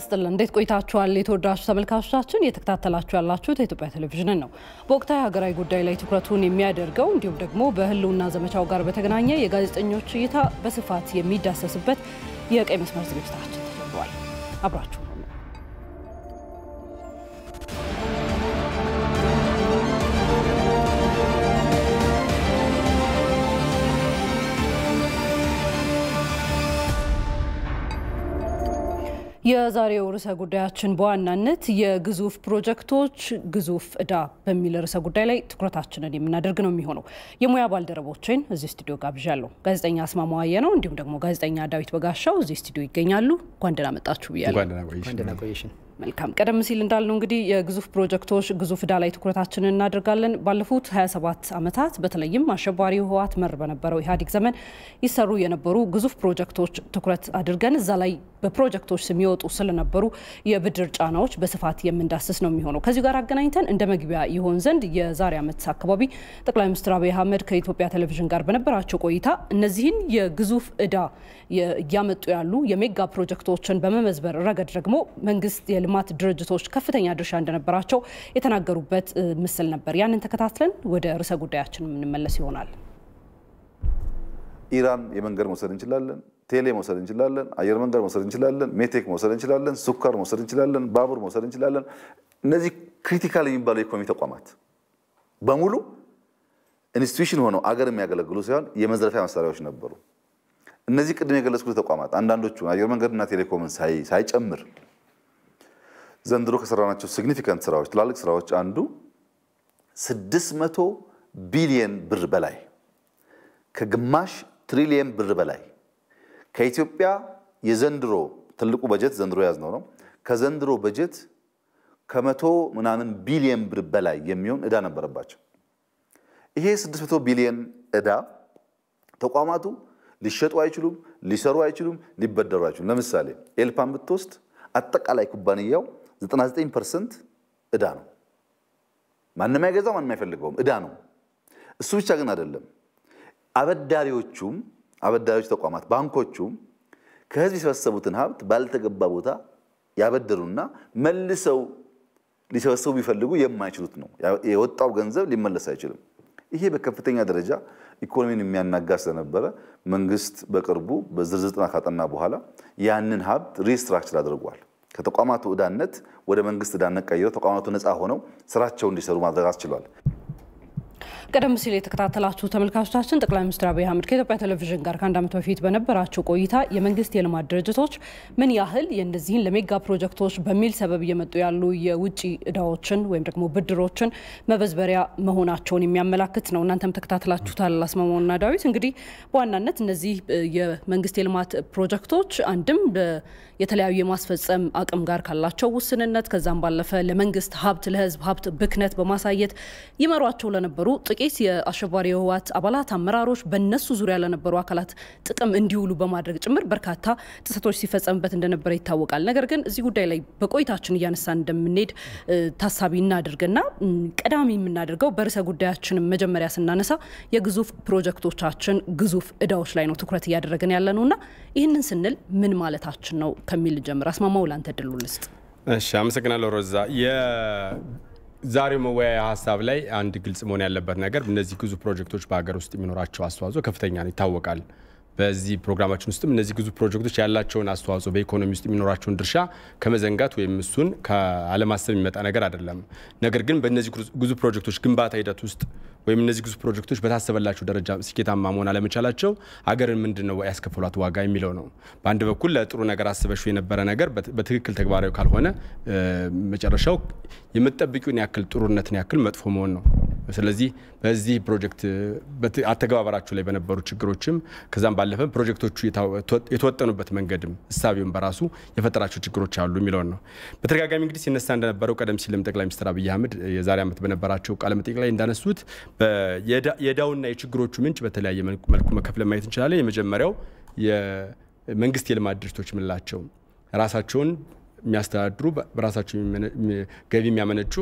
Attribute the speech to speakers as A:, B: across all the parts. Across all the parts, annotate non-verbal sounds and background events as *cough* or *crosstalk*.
A: ይስጥልን። እንዴት ቆይታችኋል? የተወደዳችሁ ተመልካቾቻችን እየተከታተላችሁ ያላችሁት የኢትዮጵያ ቴሌቪዥንን ነው። በወቅታዊ ሀገራዊ ጉዳይ ላይ ትኩረቱን የሚያደርገው እንዲሁም ደግሞ በህልውና ዘመቻው ጋር በተገናኘ የጋዜጠኞች እይታ በስፋት የሚዳሰስበት የቀይ መስመር ዝግጅታችን ተጀምሯል። አብራችሁ የዛሬው ርዕሰ ጉዳያችን በዋናነት የግዙፍ ፕሮጀክቶች ግዙፍ እዳ በሚል ርዕሰ ጉዳይ ላይ ትኩረታችንን የምናደርግ ነው የሚሆነው። የሙያ ባልደረቦችን እዚህ ስቱዲዮ ጋብዣለሁ። ጋዜጠኛ አስማማው ዋዬ ነው፣ እንዲሁም ደግሞ ጋዜጠኛ ዳዊት በጋሻው እዚህ ስቱዲዮ ይገኛሉ። እንኳን ደህና መጣችሁ ብያለሁ። መልካም ቀደም ሲል እንዳልነው እንግዲህ የግዙፍ ፕሮጀክቶች ግዙፍ እዳ ላይ ትኩረታችንን እናደርጋለን። ባለፉት 27 ዓመታት በተለይም አሸባሪ ህወሓት መር በነበረው ኢህአዴግ ዘመን ይሰሩ የነበሩ ግዙፍ ፕሮጀክቶች ትኩረት አድርገን እዛ ላይ በፕሮጀክቶች የሚወጡ ስለነበሩ የብድር ጫናዎች በስፋት የምንዳስስ ነው የሚሆነው። ከዚሁ ጋር አገናኝተን እንደ መግቢያ ይሆን ዘንድ የዛሬ ዓመት አካባቢ ጠቅላይ ሚኒስትር አብይ አህመድ ከኢትዮጵያ ቴሌቪዥን ጋር በነበራቸው ቆይታ እነዚህን የግዙፍ እዳ እያመጡ ያሉ የሜጋ ፕሮጀክቶችን በመመዝበር ረገድ ደግሞ መንግስት የልማት ድርጅቶች ከፍተኛ ድርሻ እንደነበራቸው የተናገሩበት ምስል ነበር። ያንን ተከታትለን ወደ ርዕሰ ጉዳያችን የምንመለስ ይሆናል።
B: ኢራን የመንገድ መውሰድ እንችላለን፣ ቴሌ መውሰድ እንችላለን፣ አየር መንገድ መውሰድ እንችላለን፣ ሜቴክ መውሰድ እንችላለን፣ ሱካር መውሰድ እንችላለን፣ ባቡር መውሰድ እንችላለን። እነዚህ ክሪቲካል የሚባሉ የኢኮኖሚ ተቋማት በሙሉ ኢንስቲትዩሽን ሆነው አገር የሚያገለግሉ ሳይሆን የመዝረፊያ መሳሪያዎች ነበሩ። እነዚህ ቅድም የገለጽኩት ተቋማት አንዳንዶቹ አየር መንገድና ቴሌኮምን ሳይጨምር ዘንድሮ ከሰራናቸው ሲግኒፊካንት ስራዎች፣ ትላልቅ ስራዎች አንዱ 600 ቢሊየን ብር በላይ ከግማሽ ትሪሊየን ብር በላይ ከኢትዮጵያ የዘንድሮ ትልቁ በጀት ዘንድሮ የያዝነው ነው። ከዘንድሮ በጀት ከመቶ ምናምን ቢሊየን ብር በላይ የሚሆን እዳ ነበረባቸው። ይሄ 600 ቢሊየን እዳ ተቋማቱ ሊሸጡ አይችሉም፣ ሊሰሩ አይችሉም፣ ሊበደሩ አይችሉም። ለምሳሌ ኤልፓን ብትወስድ አጠቃላይ ኩባንያው 99 ፐርሰንት እዳ ነው። ማንም አይገዛው፣ ማንም አይፈልገውም፣ ዕዳ ነው። እሱ ብቻ ግን አይደለም። አበዳሪዎቹም አበዳሪዎች ተቋማት ባንኮቹም ከህዝብ የሰበሰቡትን ሀብት ባልተገባ ቦታ ያበደሩና መልሰው ሊሰበሰቡ ቢፈልጉ የማይችሉት ነው። የወጣው ገንዘብ ሊመለስ አይችልም። ይሄ በከፍተኛ ደረጃ ኢኮኖሚን የሚያናጋ ስለነበረ መንግስት በቅርቡ በዝርዝር ጥናት ካጠና በኋላ ያንን ሀብት ሪስትራክቸር አድርጓል። ከተቋማቱ እዳነት ወደ መንግስት እዳነት ቀይሮ ተቋማቱ ነፃ ሆነው ስራቸው እንዲሰሩ ማድረግ አስችሏል።
A: ቀደም ሲል የተከታተላችሁ ተመልካቾቻችን ጠቅላይ ሚኒስትር አብይ አህመድ ከኢትዮጵያ ቴሌቪዥን ጋር ከአንድ ዓመት በፊት በነበራቸው ቆይታ የመንግስት የልማት ድርጅቶች ምን ያህል የእነዚህን ለሜጋ ፕሮጀክቶች በሚል ሰበብ እየመጡ ያሉ የውጭ እዳዎችን ወይም ደግሞ ብድሮችን መበዝበሪያ መሆናቸውን የሚያመላክት ነው። እናንተም ተከታተላችሁታል። አስማማውና ዳዊት እንግዲህ በዋናነት እነዚህ የመንግስት የልማት ፕሮጀክቶች አንድም የተለያዩ የማስፈጸም አቅም ጋር ካላቸው ውስንነት ከዛም ባለፈ ለመንግስት ሀብት ለህዝብ ሀብት ብክነት በማሳየት ይመሯቸው ለነበሩ ጥቂት የአሸባሪ የህወሓት አባላት አመራሮች በእነሱ ዙሪያ ለነበሩ አካላት ጥቅም እንዲውሉ በማድረግ ጭምር በርካታ ጥሰቶች ሲፈጸምበት እንደነበረ ይታወቃል። ነገር ግን እዚህ ጉዳይ ላይ በቆይታችን እያነሳን እንደምንሄድ ታሳቢ እናድርግና ቀዳሚ የምናደርገው በርዕሰ ጉዳያችን መጀመሪያ ስናነሳ የግዙፍ ፕሮጀክቶቻችን ግዙፍ እዳዎች ላይ ነው ትኩረት እያደረግን ያለ ነውና ይህንን ስንል ምን ማለታችን ነው ከሚል ጀምር። አስማማው ላንተ ድሉ ልስጥ።
C: እሺ፣ አመሰግናለሁ ሮዛ። ዛሬው መወያያ ሀሳብ ላይ አንድ ግልጽ መሆን ያለበት ነገር እነዚህ ግዙፍ ፕሮጀክቶች በሀገር ውስጥ የሚኖራቸው አስተዋጽኦ ከፍተኛ ነው ይታወቃል። በዚህ ፕሮግራማችን ውስጥም እነዚህ ግዙፍ ፕሮጀክቶች ያላቸውን አስተዋጽኦ በኢኮኖሚ ውስጥ የሚኖራቸውን ድርሻ ከመዘንጋት ወይም እሱን ከአለማሰብ የሚመጣ ነገር አይደለም። ነገር ግን በእነዚህ ግዙፍ ፕሮጀክቶች ግንባታ ሂደት ውስጥ ወይም እነዚህ ግዙፍ ፕሮጀክቶች በታሰበላቸው ደረጃ ስኬታማ መሆን አለመቻላቸው ሀገርን ምንድን ነው ያስከፍሏት ዋጋ የሚለው ነው። በአንድ በኩል ለጥሩ ነገር አስበሹ የነበረ ነገር በትክክል ተግባራዊ ካልሆነ መጨረሻው የምትጠብቂውን ያክል ጥሩነትን ያክል መጥፎ መሆን ነው። ስለዚህ በዚህ ፕሮጀክት አተገባበራችሁ ላይ በነበሩ ችግሮችም ከዛም ባለፈ ፕሮጀክቶቹ የተወጠኑበት መንገድም እሳቢውን በራሱ የፈጠራቸው ችግሮች አሉ የሚለውን ነው። በተደጋጋሚ እንግዲህ ሲነሳ እንደነበረው ቀደም ሲልም ጠቅላይ ሚኒስትር አብይ አህመድ የዛሬ ዓመት በነበራቸው ቃለመጠይቅ ላይ እንዳነሱት የዳውና የችግሮቹ ምንጭ በተለያየ መልኩ መከፍለ ማየት እንችላለን። የመጀመሪያው የመንግስት የልማት ድርጅቶች የምንላቸው ራሳቸውን የሚያስተዳድሩ በራሳቸው ገቢ የሚያመነጩ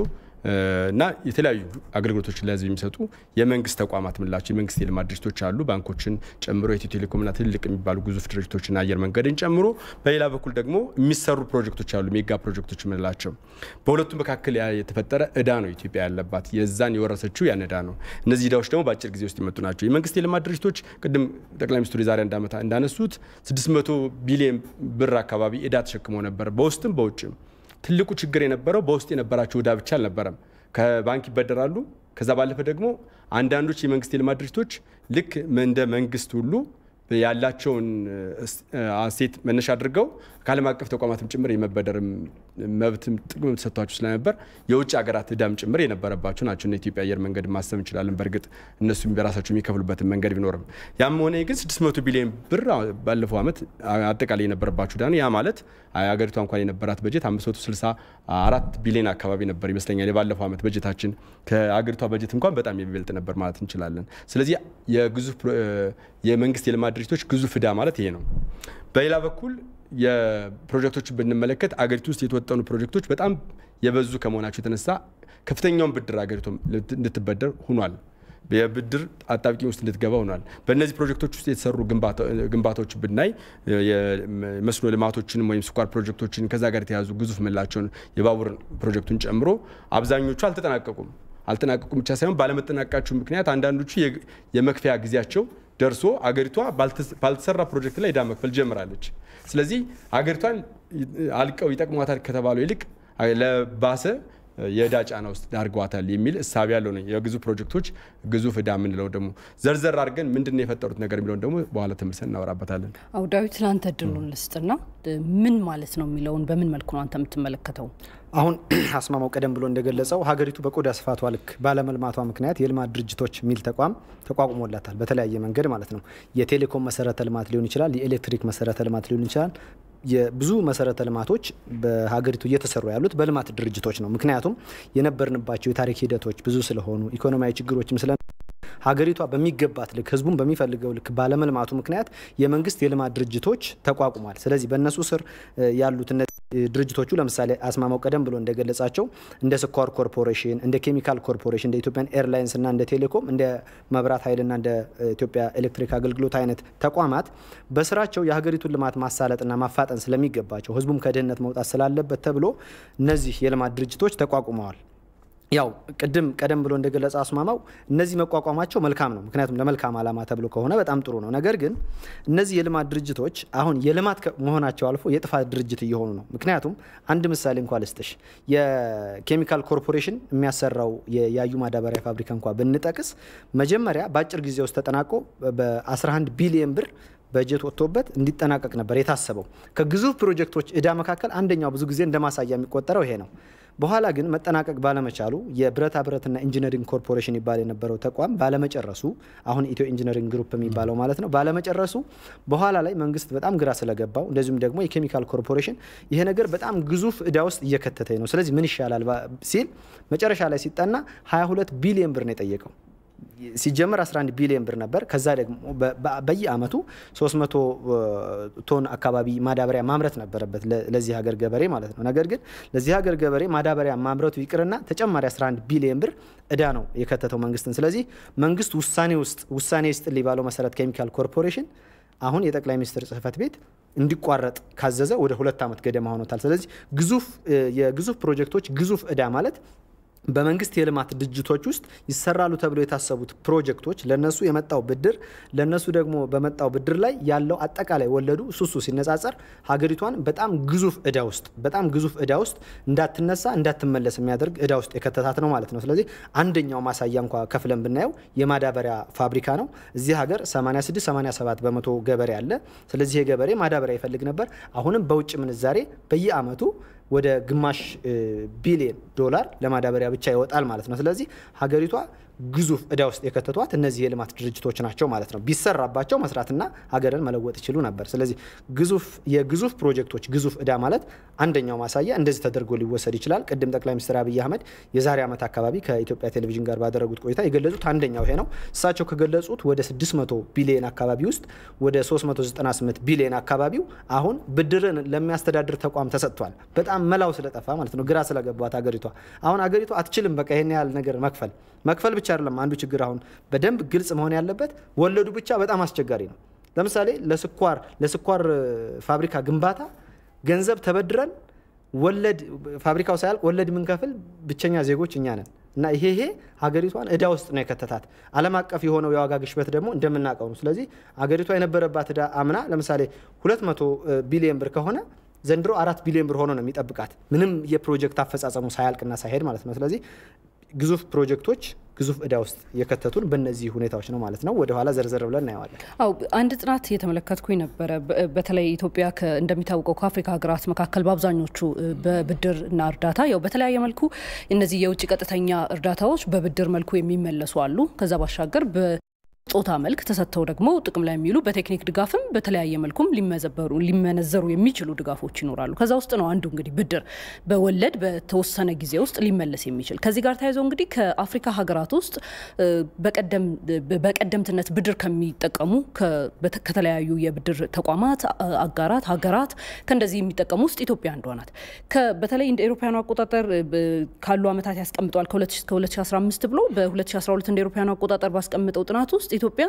C: እና የተለያዩ አገልግሎቶችን ለህዝብ የሚሰጡ የመንግስት ተቋማት ምላቸው የመንግስት የልማት ድርጅቶች አሉ፣ ባንኮችን ጨምሮ የኢትዮ ቴሌኮምና ትልልቅ የሚባሉ ግዙፍ ድርጅቶችና አየር መንገድን ጨምሮ። በሌላ በኩል ደግሞ የሚሰሩ ፕሮጀክቶች አሉ፣ ሜጋ ፕሮጀክቶች ምንላቸው። በሁለቱ መካከል የተፈጠረ እዳ ነው ኢትዮጵያ ያለባት፣ የዛን የወረሰችው ያን እዳ ነው። እነዚህ እዳዎች ደግሞ በአጭር ጊዜ ውስጥ የመጡ ናቸው። የመንግስት የልማት ድርጅቶች ቅድም ጠቅላይ ሚኒስትሩ የዛሬ አንድ ዓመት እንዳነሱት 600 ቢሊዮን ብር አካባቢ እዳ ተሸክመው ነበር በውስጥም በውጭም ትልቁ ችግር የነበረው በውስጥ የነበራቸው ዕዳ ብቻ አልነበረም። ከባንክ ይበደራሉ። ከዛ ባለፈ ደግሞ አንዳንዶች የመንግስት የልማት ድርጅቶች ልክ እንደ መንግስት ሁሉ ያላቸውን አሴት መነሻ አድርገው ከዓለም አቀፍ ተቋማትም ጭምር የመበደርም መብትም ጥቅምም ተሰጥቷቸው ስለነበር የውጭ ሀገራት እዳም ጭምር የነበረባቸው ናቸው። ኢትዮጵያ አየር መንገድ ማሰብ እንችላለን። በእርግጥ እነሱ በራሳቸው የሚከፍሉበትን መንገድ ቢኖርም ያም ሆነ ግን 600 ቢሊዮን ብር ባለፈው ዓመት አጠቃላይ የነበረባቸው እዳ ነው። ያ ማለት አገሪቷ እንኳን የነበራት በጀት 564 ቢሊዮን አካባቢ ነበር ይመስለኛል። የባለፈው ዓመት በጀታችን ከሀገሪቷ በጀት እንኳን በጣም የሚበልጥ ነበር ማለት እንችላለን። ስለዚህ የግዙፍ የመንግስት የልማት ድርጅቶች ግዙፍ ዕዳ ማለት ይሄ ነው። በሌላ በኩል የፕሮጀክቶች ብንመለከት አገሪቱ ውስጥ የተወጠኑ ፕሮጀክቶች በጣም የበዙ ከመሆናቸው የተነሳ ከፍተኛውን ብድር አገሪቱ እንድትበደር ሁኗል። የብድር አጣብቂኝ ውስጥ እንድትገባ ሆኗል። በእነዚህ ፕሮጀክቶች ውስጥ የተሰሩ ግንባታዎች ብናይ የመስኖ ልማቶችንም ወይም ስኳር ፕሮጀክቶችን ከዛ ጋር የተያዙ ግዙፍ ምላቸውን የባቡር ፕሮጀክቱን ጨምሮ አብዛኞቹ አልተጠናቀቁም። አልተጠናቀቁም ብቻ ሳይሆን ባለመጠናቀቃቸው ምክንያት አንዳንዶቹ የመክፈያ ጊዜያቸው ደርሶ አገሪቷ ባልተሰራ ፕሮጀክት ላይ ዕዳ መክፈል ጀምራለች። ስለዚህ አገሪቷን አልቀው ይጠቅሟታል ከተባለው ይልቅ ለባሰ የዕዳ ጫና ውስጥ ዳርጓታል የሚል እሳቢ ያለው ነው። የግዙ ፕሮጀክቶች ግዙፍ ዕዳ የምንለው ደግሞ ዘርዘር አድርገን ምንድን የፈጠሩት ነገር የሚለውን ደግሞ በኋላ ተመልሰን እናወራበታለን።
A: አዎ ዳዊት፣ ለአንተ እድሉን ልስጥና ምን ማለት ነው የሚለውን በምን መልኩ ነው አንተ የምትመለከተው?
D: አሁን *clears throat* አስማማው ቀደም ብሎ እንደገለጸው ሀገሪቱ በቆዳ ስፋቷ ልክ ባለመልማቷ ምክንያት የልማት ድርጅቶች የሚል ተቋም ተቋቁሞላታል። በተለያየ መንገድ ማለት ነው። የቴሌኮም መሰረተ ልማት ሊሆን ይችላል፣ የኤሌክትሪክ መሰረተ ልማት ሊሆን ይችላል፣ ብዙ መሰረተ ልማቶች በሀገሪቱ እየተሰሩ ያሉት በልማት ድርጅቶች ነው። ምክንያቱም የነበርንባቸው የታሪክ ሂደቶች ብዙ ስለሆኑ ኢኮኖሚያዊ ችግሮችም ስለ ሀገሪቷ በሚገባት ልክ ህዝቡን በሚፈልገው ልክ ባለመልማቱ ምክንያት የመንግስት የልማት ድርጅቶች ተቋቁሟል። ስለዚህ በእነሱ ስር ያሉት ድርጅቶቹ ለምሳሌ አስማማው ቀደም ብሎ እንደገለጻቸው እንደ ስኳር ኮርፖሬሽን፣ እንደ ኬሚካል ኮርፖሬሽን፣ እንደ ኢትዮጵያን ኤርላይንስ እና እንደ ቴሌኮም፣ እንደ መብራት ኃይልና እንደ ኢትዮጵያ ኤሌክትሪክ አገልግሎት አይነት ተቋማት በስራቸው የሀገሪቱን ልማት ማሳለጥና ማፋጠን ስለሚገባቸው ህዝቡም ከድህነት መውጣት ስላለበት ተብሎ እነዚህ የልማት ድርጅቶች ተቋቁመዋል። ያው ቅድም ቀደም ብሎ እንደገለጸ አስማማው እነዚህ መቋቋማቸው መልካም ነው። ምክንያቱም ለመልካም ዓላማ ተብሎ ከሆነ በጣም ጥሩ ነው። ነገር ግን እነዚህ የልማት ድርጅቶች አሁን የልማት መሆናቸው አልፎ የጥፋት ድርጅት እየሆኑ ነው። ምክንያቱም አንድ ምሳሌ እንኳ ልስጥሽ። የኬሚካል ኮርፖሬሽን የሚያሰራው የያዩ ማዳበሪያ ፋብሪካ እንኳ ብንጠቅስ መጀመሪያ በአጭር ጊዜ ውስጥ ተጠናቆ በ11 ቢሊየን ብር በጀት ወጥቶበት እንዲጠናቀቅ ነበር የታሰበው። ከግዙፍ ፕሮጀክቶች እዳ መካከል አንደኛው ብዙ ጊዜ እንደማሳያ የሚቆጠረው ይሄ ነው። በኋላ ግን መጠናቀቅ ባለመቻሉ የብረታ ብረትና ኢንጂነሪንግ ኮርፖሬሽን ይባል የነበረው ተቋም ባለመጨረሱ አሁን ኢትዮ ኢንጂነሪንግ ግሩፕ የሚባለው ማለት ነው ባለመጨረሱ በኋላ ላይ መንግስት በጣም ግራ ስለገባው እንደዚሁም ደግሞ የኬሚካል ኮርፖሬሽን ይሄ ነገር በጣም ግዙፍ እዳ ውስጥ እየከተተኝ ነው፣ ስለዚህ ምን ይሻላል ሲል መጨረሻ ላይ ሲጠና 22 ቢሊዮን ብር ነው የጠየቀው። ሲጀመር 11 ቢሊዮን ብር ነበር። ከዛ ደግሞ በየአመቱ 300 ቶን አካባቢ ማዳበሪያ ማምረት ነበረበት ለዚህ ሀገር ገበሬ ማለት ነው። ነገር ግን ለዚህ ሀገር ገበሬ ማዳበሪያ ማምረቱ ይቅርና ተጨማሪ 11 ቢሊዮን ብር እዳ ነው የከተተው መንግስትን። ስለዚህ መንግስት ውሳኔ ውስጥ ውሳኔ ይስጥልኝ ባለው መሰረት ኬሚካል ኮርፖሬሽን አሁን የጠቅላይ ሚኒስትር ጽህፈት ቤት እንዲቋረጥ ካዘዘ ወደ ሁለት ዓመት ገደማ ሆኖታል። ስለዚህ ግዙፍ የግዙፍ ፕሮጀክቶች ግዙፍ እዳ ማለት በመንግስት የልማት ድርጅቶች ውስጥ ይሰራሉ ተብሎ የታሰቡት ፕሮጀክቶች ለነሱ የመጣው ብድር ለነሱ ደግሞ በመጣው ብድር ላይ ያለው አጠቃላይ ወለዱ ሱሱ ሲነጻጸር ሀገሪቷን በጣም ግዙፍ እዳ ውስጥ በጣም ግዙፍ እዳ ውስጥ እንዳትነሳ እንዳትመለስ የሚያደርግ እዳ ውስጥ የከተታት ነው ማለት ነው። ስለዚህ አንደኛው ማሳያ እንኳ ከፍለን ብናየው የማዳበሪያ ፋብሪካ ነው። እዚህ ሀገር 86 87 በመቶ ገበሬ አለ። ስለዚህ የገበሬ ማዳበሪያ ይፈልግ ነበር። አሁንም በውጭ ምንዛሬ በየአመቱ ወደ ግማሽ ቢሊዮን ዶላር ለማዳበሪያ ብቻ ይወጣል ማለት ነው። ስለዚህ ሀገሪቷ ግዙፍ እዳ ውስጥ የከተቷት እነዚህ የልማት ድርጅቶች ናቸው ማለት ነው። ቢሰራባቸው መስራትና ሀገርን መለወጥ ይችሉ ነበር። ስለዚህ ግዙፍ የግዙፍ ፕሮጀክቶች ግዙፍ እዳ ማለት አንደኛው ማሳያ እንደዚህ ተደርጎ ሊወሰድ ይችላል። ቅድም ጠቅላይ ሚኒስትር አብይ አህመድ የዛሬ ዓመት አካባቢ ከኢትዮጵያ ቴሌቪዥን ጋር ባደረጉት ቆይታ የገለጹት አንደኛው ይሄ ነው። እሳቸው ከገለጹት ወደ 600 ቢሊዮን አካባቢ ውስጥ ወደ 398 ቢሊዮን አካባቢው አሁን ብድርን ለሚያስተዳድር ተቋም ተሰጥቷል። በጣም መላው ስለጠፋ ማለት ነው፣ ግራ ስለገባት አገሪቷ አሁን አገሪቷ አትችልም በቃ ይሄን ያህል ነገር መክፈል መክፈል ብቻ አይደለም አንዱ ችግር። አሁን በደንብ ግልጽ መሆን ያለበት ወለዱ ብቻ በጣም አስቸጋሪ ነው። ለምሳሌ ለስኳር ለስኳር ፋብሪካ ግንባታ ገንዘብ ተበድረን ወለድ ፋብሪካው ሳያልቅ ወለድ የምንከፍል ብቸኛ ዜጎች እኛ ነን እና ይሄ ይሄ ሀገሪቷን እዳ ውስጥ ነው የከተታት። ዓለም አቀፍ የሆነው የዋጋ ግሽበት ደግሞ እንደምናውቀው ነው። ስለዚህ ሀገሪቷ የነበረባት እዳ አምና ለምሳሌ 200 ቢሊዮን ብር ከሆነ ዘንድሮ አራት ቢሊዮን ብር ሆኖ ነው የሚጠብቃት ምንም የፕሮጀክት አፈጻጸሙ ሳያልቅና ሳይሄድ ማለት ነው። ስለዚህ ግዙፍ ፕሮጀክቶች ግዙፍ እዳ ውስጥ የከተቱን በእነዚህ ሁኔታዎች ነው ማለት ነው። ወደኋላ ዘርዘር ብለን እናየዋለን።
A: አው አንድ ጥናት እየተመለከትኩኝ ነበረ። በተለይ ኢትዮጵያ እንደሚታወቀው ከአፍሪካ ሀገራት መካከል በአብዛኞቹ በብድር እና እርዳታ ያው በተለያየ መልኩ እነዚህ የውጭ ቀጥተኛ እርዳታዎች በብድር መልኩ የሚመለሱ አሉ። ከዛ ባሻገር ጾታ መልክ ተሰጥተው ደግሞ ጥቅም ላይ የሚሉ በቴክኒክ ድጋፍም በተለያየ መልኩም ሊመዘበሩ ሊመነዘሩ የሚችሉ ድጋፎች ይኖራሉ። ከዛ ውስጥ ነው አንዱ እንግዲህ ብድር በወለድ በተወሰነ ጊዜ ውስጥ ሊመለስ የሚችል። ከዚህ ጋር ተያይዞ እንግዲህ ከአፍሪካ ሀገራት ውስጥ በቀደምትነት ብድር ከሚጠቀሙ ከተለያዩ የብድር ተቋማት አጋራት ሀገራት ከእንደዚህ የሚጠቀሙ ውስጥ ኢትዮጵያ አንዷ ናት። በተለይ እንደ ኤሮፓያኑ አቆጣጠር ካሉ ዓመታት ያስቀምጠዋል ከ2015 ብሎ በ2012 እንደ ኤሮፓያኑ አቆጣጠር ባስቀምጠው ጥናት ውስጥ ኢትዮጵያ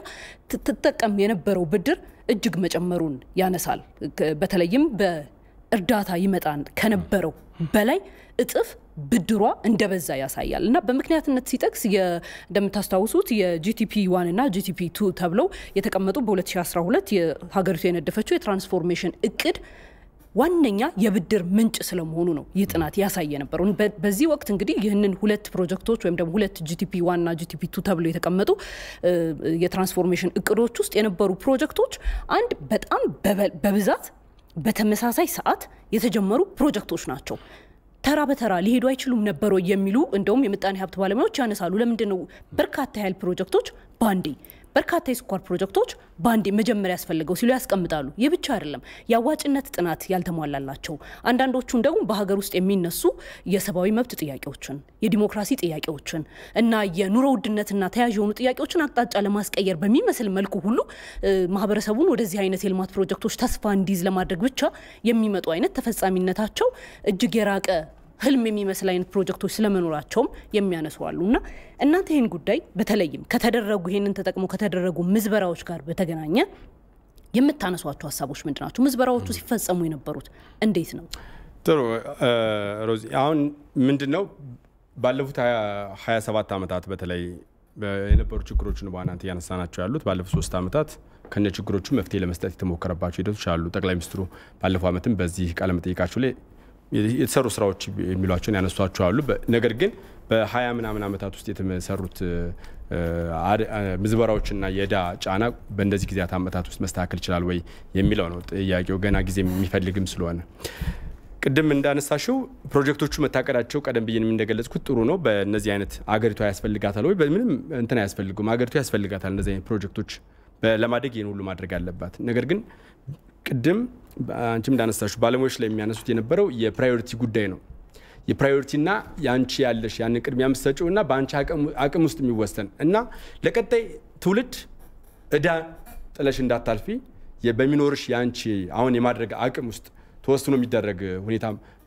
A: ትጠቀም የነበረው ብድር እጅግ መጨመሩን ያነሳል። በተለይም በእርዳታ ይመጣን ከነበረው በላይ እጥፍ ብድሯ እንደበዛ ያሳያል እና በምክንያትነት ሲጠቅስ እንደምታስታውሱት የጂቲፒ ዋን እና ጂቲፒ ቱ ተብለው የተቀመጡ በ2012 ሀገሪቱ የነደፈችው የትራንስፎርሜሽን እቅድ ዋነኛ የብድር ምንጭ ስለመሆኑ ነው ይህ ጥናት ያሳየ ነበሩ። በዚህ ወቅት እንግዲህ ይህንን ሁለት ፕሮጀክቶች ወይም ደግሞ ሁለት ጂቲፒ ዋና ጂቲፒ ቱ ተብሎ የተቀመጡ የትራንስፎርሜሽን እቅዶች ውስጥ የነበሩ ፕሮጀክቶች አንድ በጣም በብዛት በተመሳሳይ ሰዓት የተጀመሩ ፕሮጀክቶች ናቸው። ተራ በተራ ሊሄዱ አይችሉም ነበረ የሚሉ እንደውም የምጣኔ ሀብት ባለሙያዎች ያነሳሉ። ለምንድን ነው በርካታ ያህል ፕሮጀክቶች ባንዴ በርካታ የስኳር ፕሮጀክቶች በአንዴ መጀመሪያ ያስፈልገው ሲሉ ያስቀምጣሉ። ይህ ብቻ አይደለም፣ የአዋጭነት ጥናት ያልተሟላላቸው፣ አንዳንዶቹም ደግሞ በሀገር ውስጥ የሚነሱ የሰብአዊ መብት ጥያቄዎችን፣ የዲሞክራሲ ጥያቄዎችን እና የኑሮ ውድነትና ተያዥ የሆኑ ጥያቄዎችን አቅጣጫ ለማስቀየር በሚመስል መልኩ ሁሉ ማህበረሰቡን ወደዚህ አይነት የልማት ፕሮጀክቶች ተስፋ እንዲይዝ ለማድረግ ብቻ የሚመጡ አይነት ተፈጻሚነታቸው እጅግ የራቀ ህልም የሚመስል አይነት ፕሮጀክቶች ስለመኖራቸውም የሚያነሱ አሉ እና እናንተ ይህን ጉዳይ በተለይም ከተደረጉ ይህንን ተጠቅሞ ከተደረጉ ምዝበራዎች ጋር በተገናኘ የምታነሷቸው ሀሳቦች ምንድን ናቸው? ምዝበራዎቹ ሲፈጸሙ የነበሩት እንዴት ነው?
C: ጥሩ ሮዚ፣ አሁን ምንድን ነው ባለፉት 27 ዓመታት በተለይ የነበሩ ችግሮችን በዋናነት እያነሳናቸው ያሉት ባለፉት ሶስት ዓመታት ከነ ችግሮቹ መፍትሄ ለመስጠት የተሞከረባቸው ሂደቶች አሉ። ጠቅላይ ሚኒስትሩ ባለፈው ዓመትም በዚህ ቃለ መጠይቃቸው ላይ የተሰሩ ስራዎች የሚሏቸውን ያነሷቸው አሉ። ነገር ግን በሀያ ምናምን ዓመታት ውስጥ የተሰሩት ምዝበራዎችና የዳ ጫና በእንደዚህ ጊዜያት ዓመታት ውስጥ መስተካከል ይችላል ወይ የሚለው ነው ጥያቄው። ገና ጊዜ የሚፈልግም ስለሆነ ቅድም እንዳነሳሽው ፕሮጀክቶቹ መታቀዳቸው ቀደም ብዬ እንደገለጽኩት ጥሩ ነው። በእነዚህ አይነት አገሪቷ ያስፈልጋታል ወይ? በምንም እንትን አያስፈልጉም። አገሪቷ ያስፈልጋታል እነዚህ አይነት ፕሮጀክቶች ለማደግ ይህን ሁሉ ማድረግ አለባት። ነገር ግን ቅድም አንቺም እንዳነሳችሁ ባለሙያዎች ላይ የሚያነሱት የነበረው የፕራዮሪቲ ጉዳይ ነው። የፕራዮሪቲና የአንቺ ያለሽ ያንን ቅድሚያ የምትሰጪው እና በአንቺ አቅም ውስጥ የሚወሰን እና ለቀጣይ ትውልድ እዳ ጥለሽ እንዳታልፊ በሚኖርሽ የአንቺ አሁን የማድረግ አቅም ውስጥ ተወስኖ የሚደረግ ሁኔታ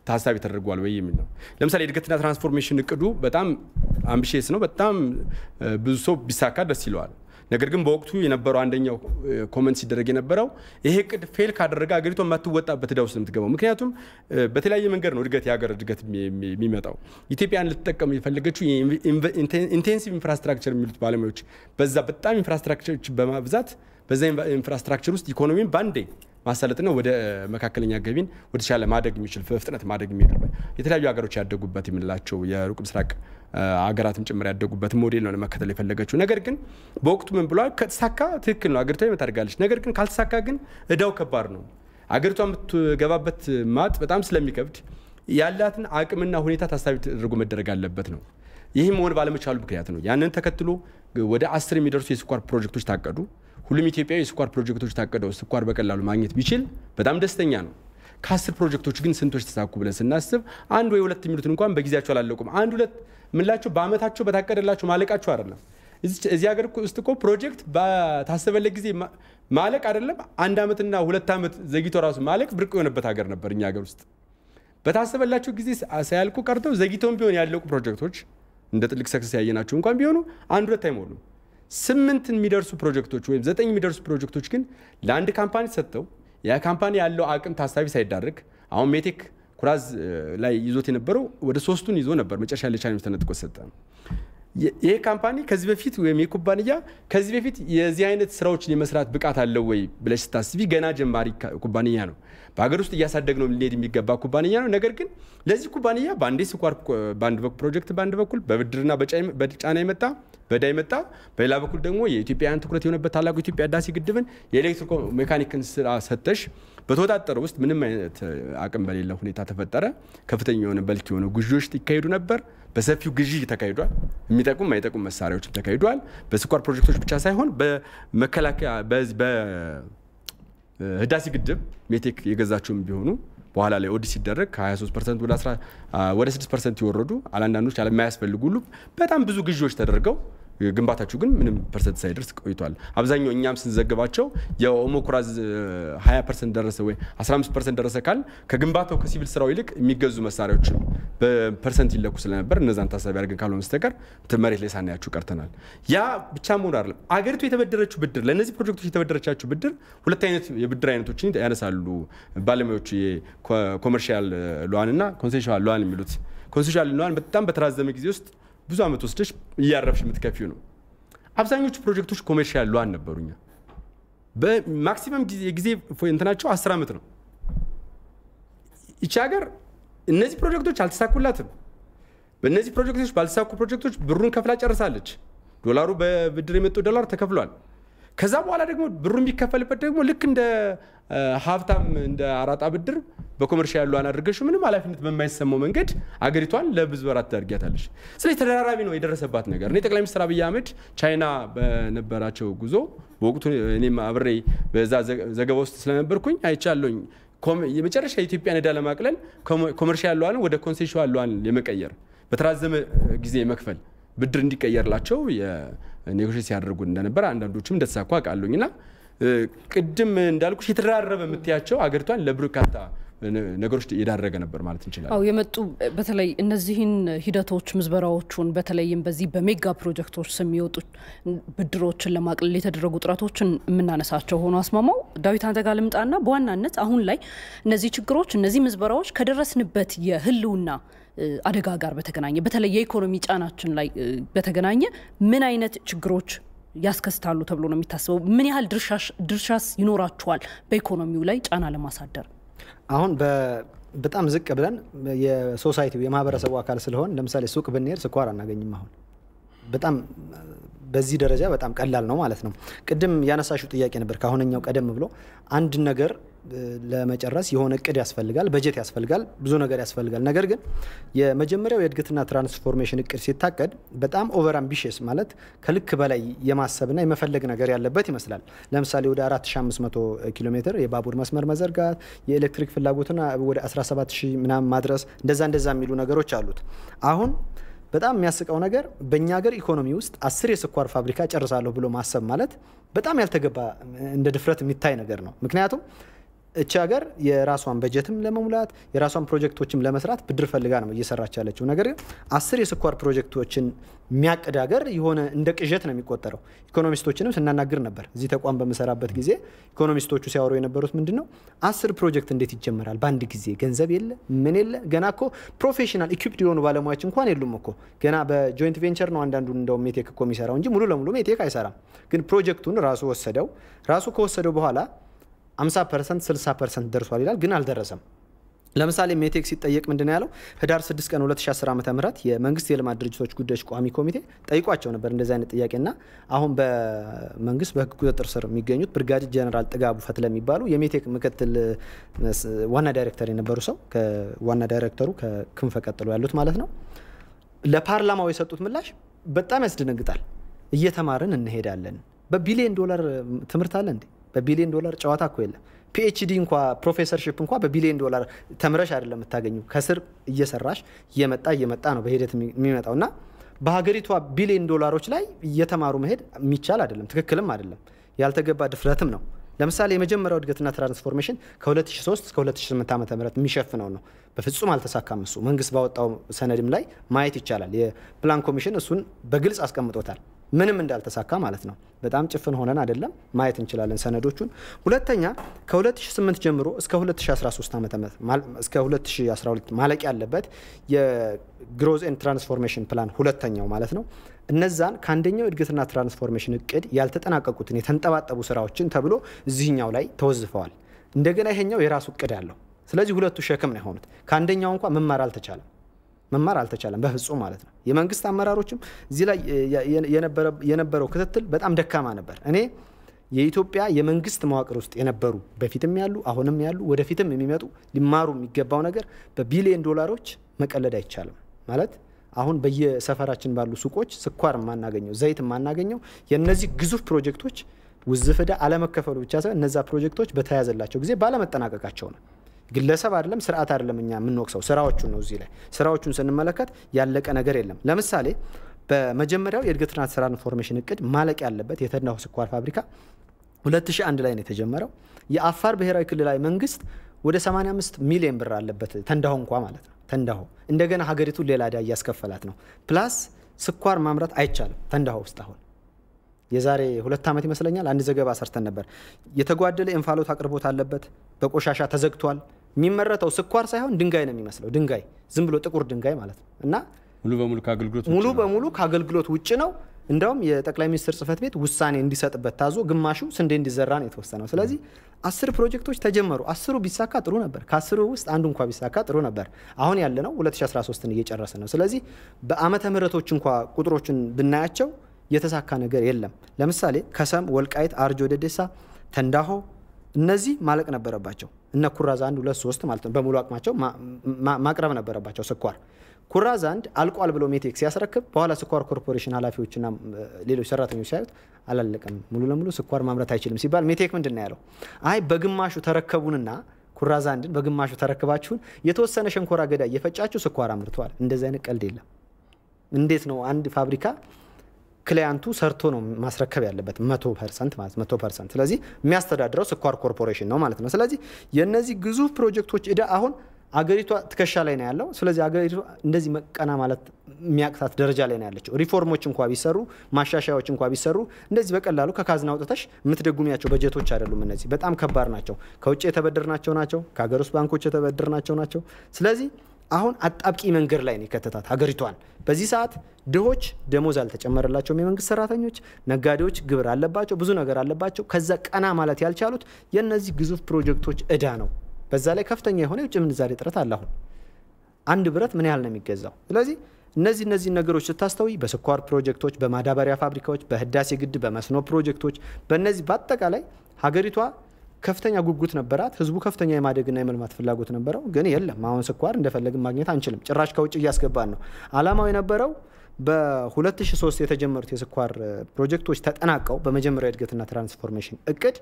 C: ታሳቢ ተደርጓል ወይ የሚል ነው። ለምሳሌ የእድገትና ትራንስፎርሜሽን እቅዱ በጣም አምቢሽስ ነው። በጣም ብዙ ሰው ቢሳካ ደስ ይለዋል። ነገር ግን በወቅቱ የነበረው አንደኛው ኮመንት ሲደረግ የነበረው ይሄ እቅድ ፌል ካደረገ አገሪቷ የማትወጣበት ዕዳ ውስጥ የምትገባው። ምክንያቱም በተለያየ መንገድ ነው እድገት የሀገር እድገት የሚመጣው። ኢትዮጵያን ልትጠቀም የፈለገችው ኢንቴንሲቭ ኢንፍራስትራክቸር የሚሉት ባለሙያዎች በዛ በጣም ኢንፍራስትራክቸሮች በማብዛት በዛ ኢንፍራስትራክቸር ውስጥ ኢኮኖሚን በአንዴ ማሳለጥና ወደ መካከለኛ ገቢን ወደ ቻለ ማደግ የሚችል በፍጥነት ማደግ የሚሄድበት የተለያዩ ሀገሮች ያደጉበት የምንላቸው የሩቅ ምስራቅ አገራትም ጭምር ያደጉበት ሞዴል ነው ለመከተል የፈለገችው። ነገር ግን በወቅቱ ምን ብሏል? ከተሳካ ትክክል ነው አገሪቷ ታደርጋለች። ነገር ግን ካልተሳካ ግን እዳው ከባድ ነው። አገሪቷ የምትገባበት ማጥ በጣም ስለሚከብድ ያላትን አቅምና ሁኔታ ታሳቢ ተደርጎ መደረግ አለበት ነው። ይህም መሆን ባለመቻሉ ምክንያት ነው። ያንን ተከትሎ ወደ አስር የሚደርሱ የስኳር ፕሮጀክቶች ታቀዱ። ሁሉም ኢትዮጵያዊ የስኳር ፕሮጀክቶች ታቀደው ስኳር በቀላሉ ማግኘት ቢችል በጣም ደስተኛ ነው። ከአስር ፕሮጀክቶች ግን ስንቶች ተሳኩ ብለን ስናስብ አንድ ወይ ሁለት የሚሉትን እንኳን በጊዜያቸው አላለቁም። አንድ ሁለት ምንላችሁ በአመታችሁ በታቀደላችሁ ማለቃችሁ አይደለም። እዚህ ሀገር ውስጥ እኮ ፕሮጀክት በታሰበለት ጊዜ ማለቅ አይደለም አንድ ዓመትና ሁለት ዓመት ዘግይቶ ራሱ ማለቅ ብርቅ የሆነበት ሀገር ነበር እኛ ሀገር ውስጥ። በታሰበላችሁ ጊዜ ሳያልቁ ቀርተው ዘግይተውም ቢሆን ያለቁ ፕሮጀክቶች እንደ ትልቅ ሰክሰስ ያየናቸው እንኳን ቢሆኑ አንድ ሁለት አይሞሉም። ስምንት የሚደርሱ ፕሮጀክቶች ወይም ዘጠኝ የሚደርሱ ፕሮጀክቶች ግን ለአንድ ካምፓኒ ሰጥተው ያ ካምፓኒ ያለው አቅም ታሳቢ ሳይዳረግ አሁን ሜቴክ ኩራዝ ላይ ይዞት የነበረው ወደ ሶስቱን ይዞ ነበር። መጨረሻ ለቻይናዎች ተነጥቆ ሰጠ። ይሄ ካምፓኒ ከዚህ በፊት ወይም ይሄ ኩባንያ ከዚህ በፊት የዚህ አይነት ስራዎችን የመስራት ብቃት አለው ወይ ብለሽ ስታስቢ ገና ጀማሪ ኩባንያ ነው። በሀገር ውስጥ እያሳደግ ነው ሊሄድ የሚገባ ኩባንያ ነው። ነገር ግን ለዚህ ኩባንያ በአንዴ ስኳር በአንድ በኩል ፕሮጀክት በአንድ በኩል በብድርና በጫና የመጣ በዳይ መጣ። በሌላ በኩል ደግሞ የኢትዮጵያውያን ትኩረት የሆነበት ታላቁ ኢትዮጵያ ህዳሴ ግድብን የኤሌክትሪኮ ሜካኒክን ስራ ሰጠሽ በተወጣጠረ ውስጥ ምንም አይነት አቅም በሌለ ሁኔታ ተፈጠረ። ከፍተኛ የሆነ በልክ የሆነ ግዢዎች ይካሄዱ ነበር። በሰፊው ግዢ ተካሂዷል። የሚጠቁም አይጠቁም መሳሪያዎችም ተካሂዷል። በስኳር ፕሮጀክቶች ብቻ ሳይሆን በመከላከያ በህዳሴ ግድብ ሜቴክ የገዛቸውም ቢሆኑ በኋላ ላይ ኦዲት ሲደረግ ከ23 ፐርሰንት ወደ 6 ፐርሰንት የወረዱ አላንዳንዶች ያለማያስፈልጉ ሁሉ በጣም ብዙ ግዢዎች ተደርገው ግንባታችሁ ግን ምንም ፐርሰንት ሳይደርስ ቆይቷል። አብዛኛው እኛም ስንዘግባቸው የኦሞ ኩራዝ 20 ፐርሰንት ደረሰ ወይ 15 ፐርሰንት ደረሰ ካል ከግንባታው ከሲቪል ስራው ይልቅ የሚገዙ መሳሪያዎች በፐርሰንት ይለኩ ስለነበር እነዛን ታሳቢ አድርገን ካልሆነ በስተቀር መሬት ላይ ሳናያችሁ ቀርተናል። ያ ብቻ መሆን አይደለም። አገሪቱ የተበደረችው ብድር ለእነዚህ ፕሮጀክቶች የተበደረቻችሁ ብድር ሁለት አይነት የብድር አይነቶችን ያነሳሉ ባለሙያዎቹ ኮመርሻል ሏንና ኮንሴሽናል ሏን የሚሉት ኮንሴሽናል ሏን በጣም በተራዘመ ጊዜ ውስጥ ብዙ ዓመት ወስደሽ እያረፍሽ የምትከፊው ነው። አብዛኞቹ ፕሮጀክቶች ኮሜርሻል ያሉ አልነበሩኛ በማክሲመም የጊዜ እንትናቸው አስር ዓመት ነው። ይቺ ሀገር እነዚህ ፕሮጀክቶች አልተሳኩላትም። በእነዚህ ፕሮጀክቶች ባልተሳኩ ፕሮጀክቶች ብሩን ከፍላ ጨርሳለች። ዶላሩ በብድር የመጡ ዶላር ተከፍሏል። ከዛ በኋላ ደግሞ ብሩ የሚከፈልበት ደግሞ ልክ እንደ ሀብታም እንደ አራጣ ብድር በኮመርሻል ያሉ አድርገሽ ምንም ኃላፊነት በማይሰማው መንገድ አገሪቷን ለብዙ ወራት ታደርጊያታለሽ። ስለዚህ ተደራራቢ ነው የደረሰባት ነገር። እኔ ጠቅላይ ሚኒስትር አብይ አህመድ ቻይና በነበራቸው ጉዞ በወቅቱ እኔም አብሬ በዛ ዘገባ ውስጥ ስለነበርኩኝ አይቻለኝ። የመጨረሻ የኢትዮጵያ ነዳ ለማቅለል ኮመርሻ ሉዓልን ወደ ኮንሴንሽዋል ሉዓልን የመቀየር በተራዘመ ጊዜ መክፈል ብድር እንዲቀየርላቸው ኔጎሽ ሲያደርጉ እንደነበር አንዳንዶቹም እንደተሳኩ አውቃለሁኝ። እና ቅድም እንዳልኩሽ የተደራረበ የምትያቸው አገሪቷን ለበርካታ ነገሮች የዳረገ ነበር ማለት እንችላለን።
A: አዎ የመጡ በተለይ እነዚህን ሂደቶች ምዝበራዎቹን በተለይም በዚህ በሜጋ ፕሮጀክቶች ስም የወጡ ብድሮችን ለማቅለል የተደረጉ ጥረቶችን የምናነሳቸው ሆኖ አስማማው ዳዊት አንተ ጋር ልምጣና በዋናነት አሁን ላይ እነዚህ ችግሮች እነዚህ ምዝበራዎች ከደረስንበት የህልውና አደጋ ጋር በተገናኘ በተለይ የኢኮኖሚ ጫናችን ላይ በተገናኘ ምን አይነት ችግሮች ያስከስታሉ ተብሎ ነው የሚታስበው? ምን ያህል ድርሻስ ይኖራችኋል በኢኮኖሚው ላይ ጫና ለማሳደር?
D: አሁን በጣም ዝቅ ብለን የሶሳይቲው የማህበረሰቡ አካል ስለሆን ለምሳሌ ሱቅ ብንሄድ ስኳር አናገኝም። አሁን በጣም በዚህ ደረጃ በጣም ቀላል ነው ማለት ነው። ቅድም ያነሳሽው ጥያቄ ነበር ከአሁነኛው ቀደም ብሎ አንድ ነገር ለመጨረስ የሆነ እቅድ ያስፈልጋል፣ በጀት ያስፈልጋል፣ ብዙ ነገር ያስፈልጋል። ነገር ግን የመጀመሪያው የእድገትና ትራንስፎርሜሽን እቅድ ሲታቀድ በጣም ኦቨር አምቢሽስ ማለት ከልክ በላይ የማሰብና የመፈለግ ነገር ያለበት ይመስላል። ለምሳሌ ወደ 4500 ኪሎ ሜትር የባቡር መስመር መዘርጋት፣ የኤሌክትሪክ ፍላጎትና ወደ 17000 ምናም ማድረስ፣ እንደዛ እንደዛ የሚሉ ነገሮች አሉት። አሁን በጣም የሚያስቀው ነገር በእኛ ሀገር ኢኮኖሚ ውስጥ አስር የስኳር ፋብሪካ ጨርሳለሁ ብሎ ማሰብ ማለት በጣም ያልተገባ እንደ ድፍረት የሚታይ ነገር ነው። ምክንያቱም እቺ ሀገር የራሷን በጀትም ለመሙላት የራሷን ፕሮጀክቶችም ለመስራት ብድር ፈልጋ ነው እየሰራች ያለችው። ነገር ግን አስር የስኳር ፕሮጀክቶችን የሚያቅድ ሀገር የሆነ እንደ ቅዠት ነው የሚቆጠረው። ኢኮኖሚስቶችንም ስናናግር ነበር እዚህ ተቋም በምሰራበት ጊዜ ኢኮኖሚስቶቹ ሲያወሩ የነበሩት ምንድን ነው፣ አስር ፕሮጀክት እንዴት ይጀመራል በአንድ ጊዜ? ገንዘብ የለ ምን የለ። ገና እኮ ፕሮፌሽናል ኢኩፕድ የሆኑ ባለሙያዎች እንኳን የሉም እኮ ገና። በጆይንት ቬንቸር ነው አንዳንዱ እንደውም ሜቴክ እኮ የሚሰራው እንጂ ሙሉ ለሙሉ ሜቴክ አይሰራም። ግን ፕሮጀክቱን ራሱ ወሰደው። ራሱ ከወሰደው በኋላ 50 ፐርሰንት 60 ፐርሰንት ደርሷል ይላል፣ ግን አልደረሰም። ለምሳሌ ሜቴክ ሲጠየቅ ምንድን ያለው ህዳር 6 ቀን 2010 ዓ ም የመንግስት የልማት ድርጅቶች ጉዳዮች ቋሚ ኮሚቴ ጠይቋቸው ነበር እንደዚህ አይነት ጥያቄና አሁን በመንግስት በህግ ቁጥጥር ስር የሚገኙት ብርጋዴር ጀነራል ጥጋቡ ፈትለ የሚባሉ የሜቴክ ምክትል ዋና ዳይሬክተር የነበሩ ሰው ከዋና ዳይሬክተሩ ከክንፈ ቀጥሎ ያሉት ማለት ነው ለፓርላማው የሰጡት ምላሽ በጣም ያስደነግጣል። እየተማርን እንሄዳለን። በቢሊዮን ዶላር ትምህርት አለ እንዴ? በቢሊዮን ዶላር ጨዋታ እኮ የለም። ፒኤችዲ እንኳ ፕሮፌሰርሽፕ እንኳ በቢሊዮን ዶላር ተምረሽ አይደለም የምታገኙ። ከስር እየሰራሽ እየመጣ እየመጣ ነው በሂደት የሚመጣው እና በሀገሪቷ ቢሊዮን ዶላሮች ላይ እየተማሩ መሄድ የሚቻል አይደለም፣ ትክክልም አይደለም፣ ያልተገባ ድፍረትም ነው። ለምሳሌ የመጀመሪያው እድገትና ትራንስፎርሜሽን ከ2003 እስከ 2008 ዓ ም የሚሸፍነው ነው። በፍጹም አልተሳካም። እሱ መንግስት ባወጣው ሰነድም ላይ ማየት ይቻላል። የፕላን ኮሚሽን እሱን በግልጽ አስቀምጦታል። ምንም እንዳልተሳካ ማለት ነው። በጣም ጭፍን ሆነን አይደለም ማየት እንችላለን ሰነዶቹን። ሁለተኛ ከ2008 ጀምሮ እስከ 2013 ዓ ም እስከ 2012 ማለቅ ያለበት የግሮዝ ኤንድ ትራንስፎርሜሽን ፕላን ሁለተኛው ማለት ነው። እነዛን ከአንደኛው እድገትና ትራንስፎርሜሽን እቅድ ያልተጠናቀቁትን የተንጠባጠቡ ስራዎችን ተብሎ እዚህኛው ላይ ተወዝፈዋል። እንደገና ይሄኛው የራሱ እቅድ አለው። ስለዚህ ሁለቱ ሸክም ነው የሆኑት። ከአንደኛው እንኳ መማር አልተቻለም። መማር አልተቻለም በፍጹም ማለት ነው። የመንግስት አመራሮችም እዚህ ላይ የነበረው ክትትል በጣም ደካማ ነበር። እኔ የኢትዮጵያ የመንግስት መዋቅር ውስጥ የነበሩ በፊትም ያሉ አሁንም ያሉ ወደፊትም የሚመጡ ሊማሩ የሚገባው ነገር በቢሊዮን ዶላሮች መቀለድ አይቻልም ማለት አሁን በየሰፈራችን ባሉ ሱቆች ስኳር የማናገኘው ዘይት የማናገኘው የእነዚህ ግዙፍ ፕሮጀክቶች ውዝፍ ዕዳ አለመከፈሉ ብቻ ሳይሆን እነዛ ፕሮጀክቶች በተያዘላቸው ጊዜ ባለመጠናቀቃቸው ነው። ግለሰብ አይደለም፣ ስርዓት አይደለም። እኛ የምንወቅሰው ስራዎቹን ነው። እዚህ ላይ ስራዎቹን ስንመለከት ያለቀ ነገር የለም። ለምሳሌ በመጀመሪያው የእድገትና ትራንስፎርሜሽን እቅድ ማለቅ ያለበት የተንዳሆ ስኳር ፋብሪካ 2001 ላይ ነው የተጀመረው። የአፋር ብሔራዊ ክልላዊ መንግስት ወደ 85 ሚሊዮን ብር አለበት ተንዳሆ እንኳ ማለት ነው። ተንዳሆ እንደገና ሀገሪቱን ሌላ ዳ እያስከፈላት ነው። ፕላስ ስኳር ማምረት አይቻልም ተንዳሆ ውስጥ አሁን የዛሬ ሁለት ዓመት ይመስለኛል አንድ ዘገባ ሰርተን ነበር። የተጓደለ የእንፋሎት አቅርቦት አለበት፣ በቆሻሻ ተዘግቷል። የሚመረተው ስኳር ሳይሆን ድንጋይ ነው የሚመስለው። ድንጋይ ዝም ብሎ ጥቁር ድንጋይ ማለት ነው እና ሙሉ በሙሉ ከአገልግሎት ሙሉ በሙሉ ከአገልግሎት ውጭ ነው። እንደውም የጠቅላይ ሚኒስትር ጽህፈት ቤት ውሳኔ እንዲሰጥበት ታዞ ግማሹ ስንዴ እንዲዘራ ነው የተወሰነው። ስለዚህ አስር ፕሮጀክቶች ተጀመሩ። አስሩ ቢሳካ ጥሩ ነበር። ከአስሩ ውስጥ አንዱ እንኳ ቢሳካ ጥሩ ነበር። አሁን ያለነው 2013ን እየጨረሰ ነው። ስለዚህ በአመተ ምህረቶች እንኳ ቁጥሮችን ብናያቸው የተሳካ ነገር የለም። ለምሳሌ ከሰም፣ ወልቃይት፣ አርጆ ደዴሳ፣ ተንዳሆ እነዚህ ማለቅ ነበረባቸው። እነ ኩራዝ አንድ ሁለት ሶስት ማለት ነው በሙሉ አቅማቸው ማቅረብ ነበረባቸው ስኳር። ኩራዝ አንድ አልቋል ብሎ ሜቴክ ሲያስረክብ በኋላ ስኳር ኮርፖሬሽን ኃላፊዎችና ሌሎች ሰራተኞች ሲያዩት አላለቀም፣ ሙሉ ለሙሉ ስኳር ማምረት አይችልም ሲባል ሜቴክ ምንድን ነው ያለው? አይ በግማሹ ተረከቡንና ኩራዝ አንድን በግማሹ ተረክባችሁን የተወሰነ ሸንኮራ አገዳ እየፈጫችሁ ስኳር አምርተዋል። እንደዚህ አይነት ቀልድ የለም። እንዴት ነው አንድ ፋብሪካ ክሊያንቱ ሰርቶ ነው ማስረከብ ያለበት መቶ ፐርሰንት ማለት መቶ ፐርሰንት። ስለዚህ የሚያስተዳድረው ስኳር ኮርፖሬሽን ነው ማለት ነው። ስለዚህ የእነዚህ ግዙፍ ፕሮጀክቶች እዳ አሁን አገሪቷ ትከሻ ላይ ነው ያለው። ስለዚህ አገሪቷ እንደዚህ መቀና ማለት የሚያቅታት ደረጃ ላይ ነው ያለችው። ሪፎርሞች እንኳ ቢሰሩ ማሻሻያዎች እንኳ ቢሰሩ እንደዚህ በቀላሉ ከካዝና አውጥተሽ የምትደጉሚያቸው በጀቶች አይደሉም። እነዚህ በጣም ከባድ ናቸው። ከውጭ የተበደርናቸው ናቸው። ከሀገር ውስጥ ባንኮች የተበደርናቸው ናቸው። ስለዚህ አሁን አጣብቂ መንገድ ላይ ነው የከተታት ሀገሪቷን። በዚህ ሰዓት ድሆች ደሞዝ አልተጨመረላቸውም፣ የመንግስት ሰራተኞች፣ ነጋዴዎች ግብር አለባቸው፣ ብዙ ነገር አለባቸው። ከዛ ቀና ማለት ያልቻሉት የእነዚህ ግዙፍ ፕሮጀክቶች እዳ ነው። በዛ ላይ ከፍተኛ የሆነ የውጭ ምንዛሬ እጥረት አለ። አሁን አንድ ብረት ምን ያህል ነው የሚገዛው? ስለዚህ እነዚህ እነዚህ ነገሮች ስታስተውይ በስኳር ፕሮጀክቶች፣ በማዳበሪያ ፋብሪካዎች፣ በህዳሴ ግድብ፣ በመስኖ ፕሮጀክቶች፣ በእነዚህ በአጠቃላይ ሀገሪቷ ከፍተኛ ጉጉት ነበራት። ህዝቡ ከፍተኛ የማደግና የመልማት ፍላጎት ነበረው። ግን የለም አሁን ስኳር እንደፈለግን ማግኘት አንችልም። ጭራሽ ከውጭ እያስገባን ነው። አላማው የነበረው በ2003 የተጀመሩት የስኳር ፕሮጀክቶች ተጠናቀው በመጀመሪያ እድገትና ትራንስፎርሜሽን እቅድ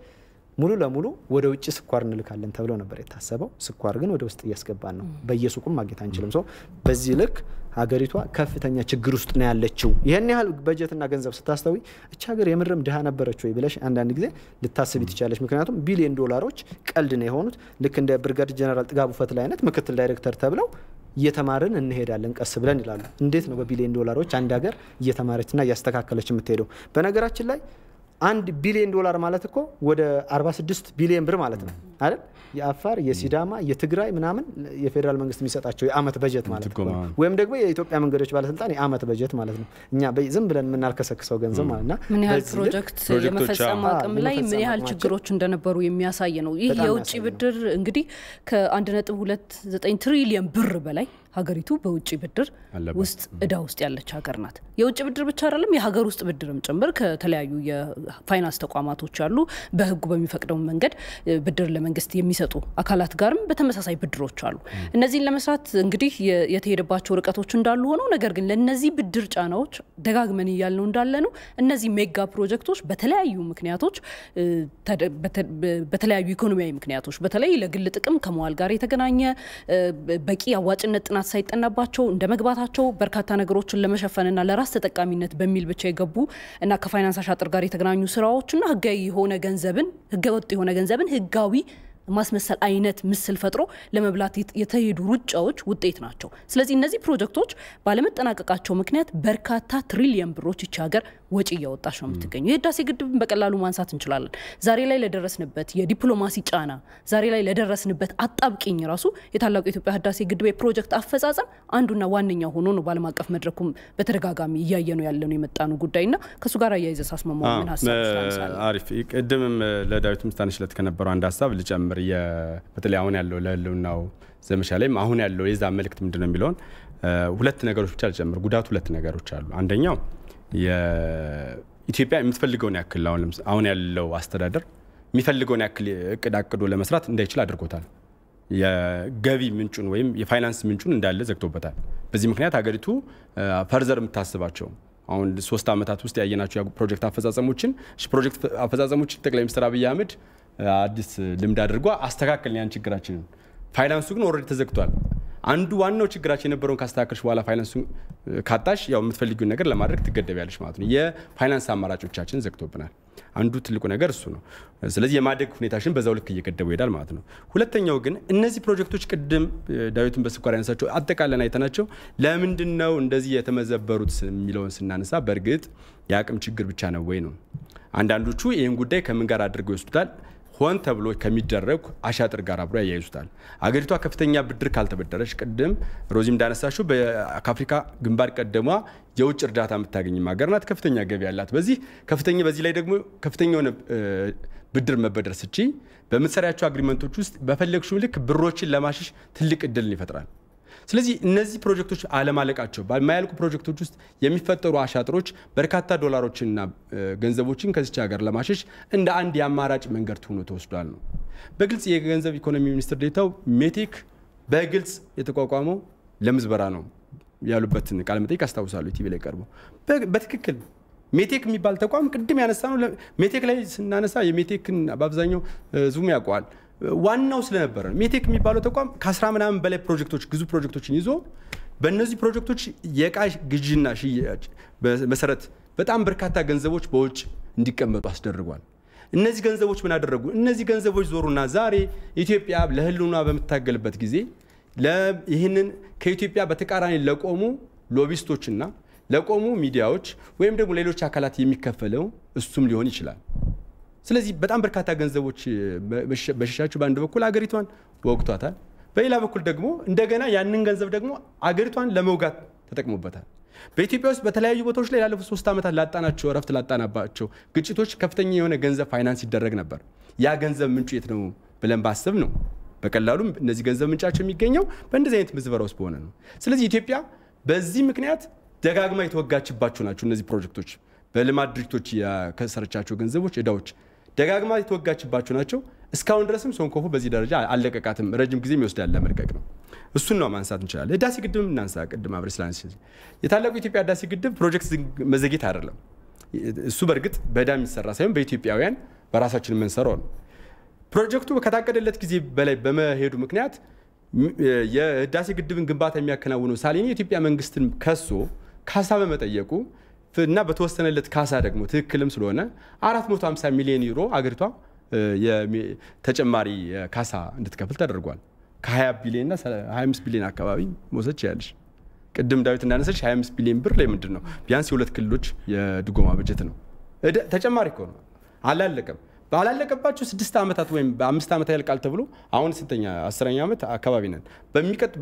D: ሙሉ ለሙሉ ወደ ውጭ ስኳር እንልካለን ተብሎ ነበር የታሰበው። ስኳር ግን ወደ ውስጥ እያስገባን ነው። በየሱቁም ማግኘት አንችልም። ሰው በዚህ ልክ ሀገሪቷ ከፍተኛ ችግር ውስጥ ነው ያለችው። ይህን ያህል በጀትና ገንዘብ ስታስተዊ እች ሀገር የምርም ድሃ ነበረች ወይ ብለሽ አንዳንድ ጊዜ ልታስብ ትችላለች። ምክንያቱም ቢሊዮን ዶላሮች ቀልድ ነው የሆኑት። ልክ እንደ ብርጋድ ጀነራል ጥጋቡ ፈትለ አይነት ምክትል ዳይሬክተር ተብለው እየተማርን እንሄዳለን ቀስ ብለን ይላሉ። እንዴት ነው በቢሊዮን ዶላሮች አንድ ሀገር እየተማረችና እያስተካከለች የምትሄደው? በነገራችን ላይ አንድ ቢሊዮን ዶላር ማለት እኮ ወደ 46 ቢሊዮን ብር ማለት ነው አይደል? የአፋር የሲዳማ የትግራይ ምናምን የፌዴራል መንግስት የሚሰጣቸው የአመት በጀት ማለት ነው። ወይም ደግሞ የኢትዮጵያ መንገዶች ባለስልጣን የአመት በጀት ማለት ነው። እኛ ዝም ብለን የምናልከሰክሰው ገንዘብ ማለት ና ምን ያህል ፕሮጀክት የመፈጸም አቅም ላይ ምን ያህል ችግሮች
A: እንደነበሩ የሚያሳይ ነው። ይህ የውጭ ብድር እንግዲህ ከ1.29 ትሪሊየን ብር በላይ ሀገሪቱ በውጭ ብድር ውስጥ እዳ ውስጥ ያለች ሀገር ናት። የውጭ ብድር ብቻ አይደለም የሀገር ውስጥ ብድርም ጭምር ከተለያዩ የፋይናንስ ተቋማቶች አሉ በህጉ በሚፈቅደው መንገድ ብድር ለመንግስት የሚሰጡ አካላት ጋርም በተመሳሳይ ብድሮች አሉ። እነዚህን ለመስራት እንግዲህ የተሄደባቸው ርቀቶች እንዳሉ ሆነው ነገር ግን ለእነዚህ ብድር ጫናዎች ደጋግመን እያልነው እንዳለ ነው እነዚህ ሜጋ ፕሮጀክቶች በተለያዩ ምክንያቶች በተለያዩ ኢኮኖሚያዊ ምክንያቶች በተለይ ለግል ጥቅም ከመዋል ጋር የተገናኘ በቂ አዋጭነት ጥናት ጥናት ሳይጠናባቸው እንደ መግባታቸው በርካታ ነገሮችን ለመሸፈንና ለራስ ተጠቃሚነት በሚል ብቻ የገቡ እና ከፋይናንስ አሻጥር ጋር የተገናኙ ስራዎችና ህጋዊ የሆነ ገንዘብን ህገወጥ የሆነ ገንዘብን ህጋዊ ማስመሰል አይነት ምስል ፈጥሮ ለመብላት የተሄዱ ሩጫዎች ውጤት ናቸው። ስለዚህ እነዚህ ፕሮጀክቶች ባለመጠናቀቃቸው ምክንያት በርካታ ትሪሊየን ብሮች ይቺ ሀገር ወጪ እያወጣሽ ነው የምትገኘው። የህዳሴ ግድብን በቀላሉ ማንሳት እንችላለን። ዛሬ ላይ ለደረስንበት የዲፕሎማሲ ጫና፣ ዛሬ ላይ ለደረስንበት አጣብቂኝ ራሱ የታላቁ የኢትዮጵያ ህዳሴ ግድብ የፕሮጀክት አፈጻጸም አንዱና ዋነኛ ሆኖ ነው በዓለም አቀፍ መድረኩም በተደጋጋሚ እያየ ነው ያለነው የመጣኑ ጉዳይና ከእሱ ጋር አያይዘ ሳስማማው ምን ሀሳብ
C: አሪፍ። ቅድምም ለዳዊት ስታነሽለት ከነበረው አንድ ሀሳብ ልጨምር። በተለይ አሁን ያለው ለህልውናው ዘመቻ ላይም አሁን ያለው የዛ መልእክት ምንድነው የሚለውን ሁለት ነገሮች ብቻ ልጨምር። ጉዳት ሁለት ነገሮች አሉ። አንደኛው ኢትዮጵያ የምትፈልገውን ያክል አሁን ያለው አስተዳደር የሚፈልገውን ያክል እቅድ አቅዶ ለመስራት እንዳይችል አድርጎታል። የገቢ ምንጩን ወይም የፋይናንስ ምንጩን እንዳለ ዘግቶበታል። በዚህ ምክንያት ሀገሪቱ ፈርዘር የምታስባቸው አሁን ሶስት ዓመታት ውስጥ ያየናቸው ፕሮጀክት አፈጻጸሞችን ፕሮጀክት አፈጻጸሞችን ጠቅላይ ሚኒስትር አብይ አህመድ አዲስ ልምድ አድርጓ አስተካከልን ያን ችግራችንን። ፋይናንሱ ግን ኦልሬዲ ተዘግቷል። አንዱ ዋናው ችግራችን የነበረውን ካስተካከልሽ በኋላ ፋይናንሱ ካጣሽ ያው የምትፈልጊውን ነገር ለማድረግ ትገደቢያለሽ ማለት ነው። የፋይናንስ አማራጮቻችን ዘግቶብናል። አንዱ ትልቁ ነገር እሱ ነው። ስለዚህ የማደግ ሁኔታሽን በዛው ልክ እየገደቡ ይሄዳል ማለት ነው። ሁለተኛው ግን እነዚህ ፕሮጀክቶች ቅድም ዳዊትን በስኳር ያነሳቸው አጠቃለን አይተናቸው ለምንድን ነው እንደዚህ የተመዘበሩት የሚለውን ስናነሳ በእርግጥ የአቅም ችግር ብቻ ነው ወይ ነው። አንዳንዶቹ ይህን ጉዳይ ከምን ጋር አድርገው ይወስዱታል ሆን ተብሎ ከሚደረግ አሻጥር ጋር አብሮ ያያይዙታል። አገሪቷ ከፍተኛ ብድር ካልተበደረች፣ ቅድም ሮዚም እንዳነሳሹ ከአፍሪካ ግንባር ቀደሟ የውጭ እርዳታ የምታገኝም ሀገር ናት። ከፍተኛ ገቢ ያላት በዚህ ከፍተኛ በዚህ ላይ ደግሞ ከፍተኛ የሆነ ብድር መበደር ስቺ በምትሰሪያቸው አግሪመንቶች ውስጥ በፈለግሽው ልክ ብሮችን ለማሸሽ ትልቅ እድልን ይፈጥራል። ስለዚህ እነዚህ ፕሮጀክቶች አለማለቃቸው በማያልቁ ፕሮጀክቶች ውስጥ የሚፈጠሩ አሻጥሮች በርካታ ዶላሮችንና ገንዘቦችን ከዚች ሀገር ለማሸሽ እንደ አንድ የአማራጭ መንገድ ሆኖ ተወስዷል ነው። በግልጽ የገንዘብ ኢኮኖሚ ሚኒስትር ዴታው ሜቴክ በግልጽ የተቋቋመው ለምዝበራ ነው ያሉበትን ቃለ መጠይቅ አስታውሳሉ። ቲቪ ላይ ቀርቦ በትክክል ሜቴክ የሚባል ተቋም ቅድም ያነሳ ነው። ሜቴክ ላይ ስናነሳ የሜቴክን በአብዛኛው ዙም ያውቀዋል። ዋናው ስለነበረ ነው። ሜቴክ የሚባለው ተቋም ከአስራ ምናምን በላይ ፕሮጀክቶች ግዙ ፕሮጀክቶችን ይዞ በእነዚህ ፕሮጀክቶች የእቃ ግዥና ሽያጭ መሰረት በጣም በርካታ ገንዘቦች በውጭ እንዲቀመጡ አስደርጓል። እነዚህ ገንዘቦች ምን አደረጉ? እነዚህ ገንዘቦች ዞሩና ዛሬ ኢትዮጵያ ለህልውና በምታገልበት ጊዜ ይህንን ከኢትዮጵያ በተቃራኒ ለቆሙ ሎቢስቶችና ለቆሙ ሚዲያዎች ወይም ደግሞ ሌሎች አካላት የሚከፈለው እሱም ሊሆን ይችላል። ስለዚህ በጣም በርካታ ገንዘቦች መሸሻቸው በአንድ በኩል አገሪቷን ወቅቷታል፣ በሌላ በኩል ደግሞ እንደገና ያንን ገንዘብ ደግሞ አገሪቷን ለመውጋት ተጠቅሞበታል። በኢትዮጵያ ውስጥ በተለያዩ ቦታዎች ላይ ላለፉት ሶስት ዓመታት ላጣናቸው እረፍት ላጣናባቸው ግጭቶች ከፍተኛ የሆነ ገንዘብ ፋይናንስ ይደረግ ነበር። ያ ገንዘብ ምንጩ የት ነው ብለን ባስብ ነው በቀላሉም እነዚህ ገንዘብ ምንጫቸው የሚገኘው በእንደዚህ አይነት ምዝበራ ውስጥ በሆነ ነው። ስለዚህ ኢትዮጵያ በዚህ ምክንያት ደጋግማ የተወጋችባቸው ናቸው እነዚህ ፕሮጀክቶች በልማት ድርጅቶች ከሰረቻቸው ገንዘቦች እዳዎች ደጋግማ የተወጋችባቸው ናቸው። እስካሁን ድረስም ሶንኮፉ በዚህ ደረጃ አለቀቃትም። ረጅም ጊዜ ይወስዳል ለመልቀቅ ነው። እሱን ነው ማንሳት እንችላለን። ህዳሴ ግድብ እናንሳ። ቅድም አብረ ስላነስ የታላቁ የኢትዮጵያ ህዳሴ ግድብ ፕሮጀክት መዘጌት አይደለም። እሱ በእርግጥ በዕዳ የሚሰራ ሳይሆን በኢትዮጵያውያን በራሳችን የምንሰራው ነው። ፕሮጀክቱ ከታቀደለት ጊዜ በላይ በመሄዱ ምክንያት የህዳሴ ግድብን ግንባታ የሚያከናውነው ሳሊኒ የኢትዮጵያ መንግስትን ከሶ ካሳ በመጠየቁ እና በተወሰነለት ካሳ ደግሞ ትክክልም ስለሆነ 450 ሚሊዮን ዩሮ አገሪቷ ተጨማሪ ካሳ እንድትከፍል ተደርጓል። ከ20 ቢሊዮንና 25 ቢሊዮን አካባቢ መውሰድ ችያለሽ። ቅድም ዳዊት እንዳነሰች 25 ቢሊዮን ብር ላይ ምንድን ነው ቢያንስ የሁለት ክልሎች የድጎማ በጀት ነው። ተጨማሪ ከሆነ አላለቀም። ባላለቀባቸው ስድስት ዓመታት ወይም በአምስት ዓመት ያልቃል ተብሎ አሁን ስንተኛ አስረኛ ዓመት አካባቢ ነን።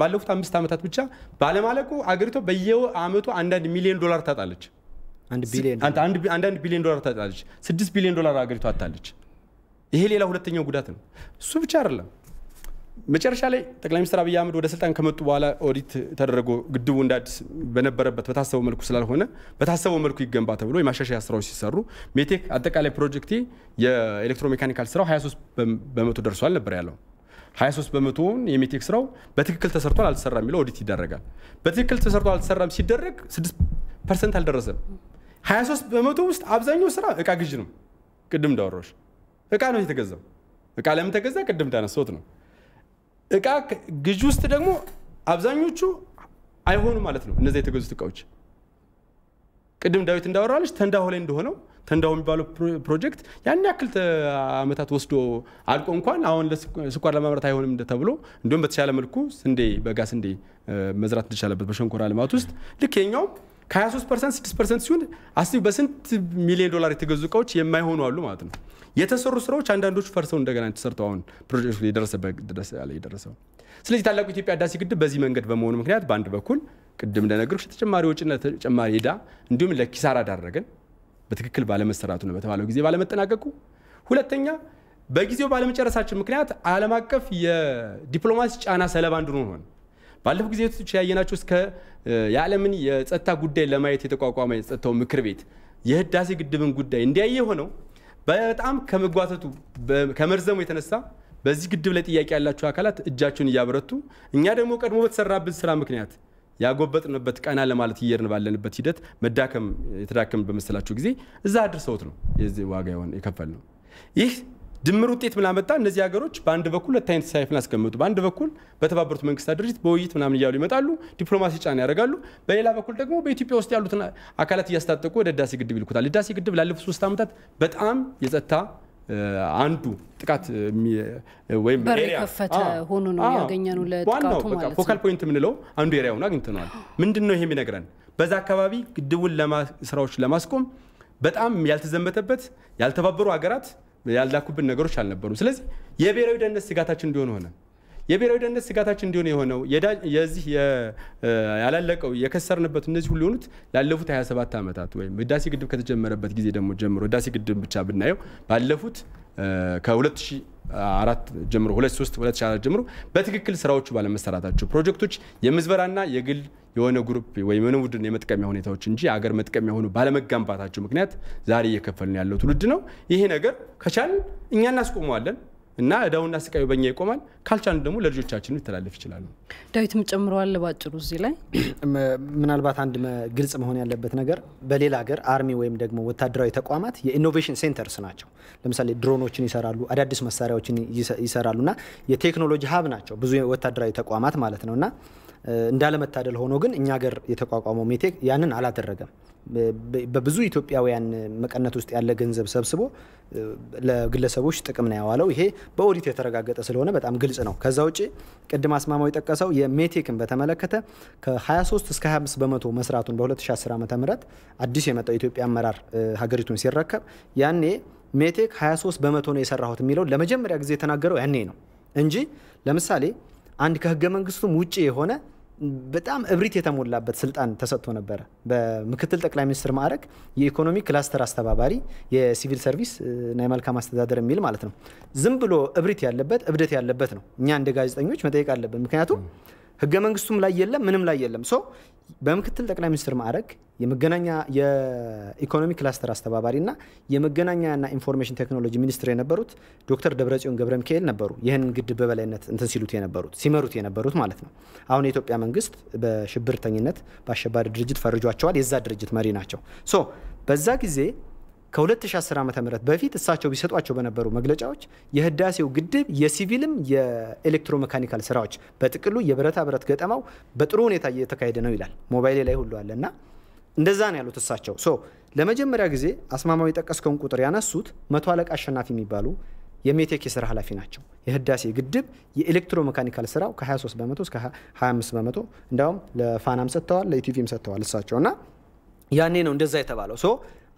C: ባለፉት አምስት ዓመታት ብቻ ባለማለቁ አገሪቷ በየአመቱ አንዳንድ ሚሊዮን ዶላር ታጣለች። አንዳንድ ቢሊዮን ዶላር ታጣለች። ስድስት ቢሊዮን ዶላር ሀገሪቱ አታለች። ይሄ ሌላ ሁለተኛው ጉዳት ነው። እሱ ብቻ አይደለም። መጨረሻ ላይ ጠቅላይ ሚኒስትር አብይ አህመድ ወደ ስልጣን ከመጡ በኋላ ኦዲት ተደረጎ ግድቡ እንደ አዲስ በነበረበት በታሰበው መልኩ ስላልሆነ በታሰበው መልኩ ይገንባ ተብሎ የማሻሻያ ስራዎች ሲሰሩ ሜቴክ አጠቃላይ ፕሮጀክቴ የኤሌክትሮሜካኒካል ስራው 23 በመቶ ደርሷል ነበር ያለው። 23 በመቶውን የሜቴክ ስራው በትክክል ተሰርቷል አልተሰራም የሚለው ኦዲት ይደረጋል። በትክክል ተሰርቷል አልተሰራም ሲደረግ 6 ፐርሰንት አልደረሰም። 23 በመቶ ውስጥ አብዛኛው ስራ እቃ ግዥ ነው። ቅድም እንዳወራሁሽ እቃ ነው የተገዛው። እቃ ለምን ተገዛ? ቅድም እንዳነሳሁት ነው። እቃ ግዥ ውስጥ ደግሞ አብዛኞቹ አይሆኑ ማለት ነው። እነዚህ የተገዙት እቃዎች ቅድም ዳዊት እንዳወራለች ተንዳሆ ላይ እንደሆነው ተንዳሆ የሚባለው ፕሮጀክት ያን ያክል ዓመታት ወስዶ አልቆ እንኳን አሁን ለስኳር ለማምረት አይሆንም ተብሎ እንዲሁም በተሻለ መልኩ ስንዴ በጋ ስንዴ መዝራት እንደቻለበት በሸንኮራ ልማት ውስጥ ልክ የኛውም ከ23 ፐርሰንት 6 ፐርሰንት ሲሆን አስቢ በስንት ሚሊዮን ዶላር የተገዙ እቃዎች የማይሆኑ አሉ ማለት ነው። የተሰሩ ስራዎች አንዳንዶቹ ፈርሰው እንደገና ተሰርተው አሁን ፕሮጀክቱ የደረሰው። ስለዚህ ታላቁ ኢትዮጵያ ህዳሴ ግድብ በዚህ መንገድ በመሆኑ ምክንያት በአንድ በኩል ቅድም እንደነገርኩሽ ተጨማሪ ወጪና ተጨማሪ ዕዳ እንዲሁም ለኪሳራ ዳረገን በትክክል ባለመሰራቱ ነው በተባለው ጊዜ ባለመጠናቀቁ፣ ሁለተኛ በጊዜው ባለመጨረሳችን ምክንያት ዓለም አቀፍ የዲፕሎማሲ ጫና ሰለባ እንድንሆን ሆነ። ባለፉት ጊዜያቶች ያየናቸው እስከ የዓለምን የጸጥታ ጉዳይ ለማየት የተቋቋመ የጸጥታው ምክር ቤት የህዳሴ ግድብን ጉዳይ እንዲያየ ሆነው በጣም ከመጓተቱ ከመርዘሙ የተነሳ በዚህ ግድብ ላይ ጥያቄ ያላቸው አካላት እጃቸውን እያበረቱ እኛ ደግሞ ቀድሞ በተሰራብን ስራ ምክንያት ያጎበጥንበት ቀና ለማለት እየርን ባለንበት ሂደት መዳከም የተዳከም በመሰላቸው ጊዜ እዛ አድርሰውት ነው የዚህ ዋጋ የከፈል ነው ይህ ድምር ውጤት ምን አመጣ? እነዚህ ሀገሮች በአንድ በኩል ሁለት አይነት ሳይፍን አስቀምጡ። በአንድ በኩል በተባበሩት መንግስታት ድርጅት በውይይት ምናምን እያሉ ይመጣሉ፣ ዲፕሎማሲ ጫና ያደርጋሉ። በሌላ በኩል ደግሞ በኢትዮጵያ ውስጥ ያሉትን አካላት እያስታጠቁ ወደ ህዳሴ ግድብ ይልኩታል። ህዳሴ ግድብ ላለፉት ሶስት ዓመታት በጣም የጸጥታ አንዱ ጥቃት ወይም በር የከፈተ ሆኖ ነው ያገኘነው። ለጥቃቱ ማለት ፎካል ፖይንት የምንለው አንዱ ኤሪያ ሆኖ አግኝተነዋል። ምንድን ነው ይሄ የሚነግረን? በዛ አካባቢ ግድቡን ስራዎች ለማስቆም በጣም ያልተዘመተበት ያልተባበሩ ሀገራት ያልዳኩብን ነገሮች አልነበሩም። ስለዚህ የብሔራዊ ደህንነት ስጋታችን እንዲሆን ሆነ። የብሔራዊ ደህንነት ስጋታችን እንዲሆን የሆነው የዚህ ያላለቀው የከሰርንበት እነዚህ ሁሉ የሆኑት ላለፉት 27 ዓመታት ወይም ህዳሴ ግድብ ከተጀመረበት ጊዜ ደግሞ ጀምሮ ህዳሴ ግድብ ብቻ ብናየው ባለፉት ከ2004 ጀምሮ 23 2004 ጀምሮ በትክክል ስራዎቹ ባለመሰራታቸው ፕሮጀክቶች የምዝበራና የግል የሆነ ግሩፕ ወይም የሆነ ቡድን የመጥቀሚያ ሁኔታዎች እንጂ አገር መጥቀሚያ ሆኑ ባለመገንባታቸው ምክንያት ዛሬ እየከፈልን ያለው ትውልድ ነው። ይሄ ነገር ከቻል እኛ እናስቆመዋለን። እና እዳውና ስቃዩ በእኛ ይቆማል። ካልቻልን ደግሞ ለልጆቻችን ሊተላለፍ ይችላሉ።
A: ዳዊትም ጨምረዋል ባጭሩ እዚህ
D: ላይ ምናልባት አንድ ግልጽ መሆን ያለበት ነገር በሌላ ሀገር አርሚ ወይም ደግሞ ወታደራዊ ተቋማት የኢኖቬሽን ሴንተርስ ናቸው። ለምሳሌ ድሮኖችን ይሰራሉ፣ አዳዲስ መሳሪያዎችን ይሰራሉ እና የቴክኖሎጂ ሀብ ናቸው ብዙ ወታደራዊ ተቋማት ማለት ነው እና እንዳለመታደል ሆኖ ግን እኛ ሀገር የተቋቋመው ሜቴክ ያንን አላደረገም። በብዙ ኢትዮጵያውያን መቀነት ውስጥ ያለ ገንዘብ ሰብስቦ ለግለሰቦች ጥቅም ነው ያዋለው። ይሄ በኦዲት የተረጋገጠ ስለሆነ በጣም ግልጽ ነው። ከዛ ውጭ ቅድም አስማማው የጠቀሰው የሜቴክን በተመለከተ ከ23 እስከ 25 በመቶ መስራቱን በ2010 ዓ ም አዲስ የመጣው ኢትዮጵያ አመራር ሀገሪቱን ሲረከብ ያኔ ሜቴክ 23 በመቶ ነው የሰራሁት የሚለው ለመጀመሪያ ጊዜ የተናገረው ያኔ ነው እንጂ ለምሳሌ አንድ ከህገ መንግስቱም ውጭ የሆነ በጣም እብሪት የተሞላበት ስልጣን ተሰጥቶ ነበረ። በምክትል ጠቅላይ ሚኒስትር ማዕረግ የኢኮኖሚ ክላስተር አስተባባሪ የሲቪል ሰርቪስ እና የመልካም አስተዳደር የሚል ማለት ነው። ዝም ብሎ እብሪት ያለበት እብደት ያለበት ነው። እኛ እንደ ጋዜጠኞች መጠየቅ አለብን። ምክንያቱም ህገ መንግስቱም ላይ የለም ምንም ላይ የለም። ሶ በምክትል ጠቅላይ ሚኒስትር ማዕረግ የመገናኛ የኢኮኖሚ ክላስተር አስተባባሪ እና የመገናኛና ኢንፎርሜሽን ቴክኖሎጂ ሚኒስትር የነበሩት ዶክተር ደብረጽዮን ገብረ ሚካኤል ነበሩ። ይህንን ግድብ በበላይነት እንትን ሲሉት የነበሩት ሲመሩት የነበሩት ማለት ነው። አሁን የኢትዮጵያ መንግስት በሽብርተኝነት በአሸባሪ ድርጅት ፈርጇቸዋል። የዛ ድርጅት መሪ ናቸው። ሶ በዛ ጊዜ ከ2010 ዓ ም በፊት እሳቸው ቢሰጧቸው በነበሩ መግለጫዎች የህዳሴው ግድብ የሲቪልም የኤሌክትሮሜካኒካል ስራዎች በጥቅሉ የብረታ ብረት ገጠማው በጥሩ ሁኔታ እየተካሄደ ነው ይላል። ሞባይሌ ላይ ሁሉ አለ እና እንደዛ ነው ያሉት እሳቸው። ሶ ለመጀመሪያ ጊዜ አስማማዊ የጠቀስከውን ቁጥር ያነሱት መቶ አለቃ አሸናፊ የሚባሉ የሜቴክ የስራ ኃላፊ ናቸው። የህዳሴ ግድብ የኤሌክትሮ ስራው ከ23 በመቶ እስከ 25 በመቶ እንዲያውም ለፋናም ሰጥተዋል፣ ለኢቲቪም ሰጥተዋል እሳቸው እና ያኔ ነው እንደዛ የተባለው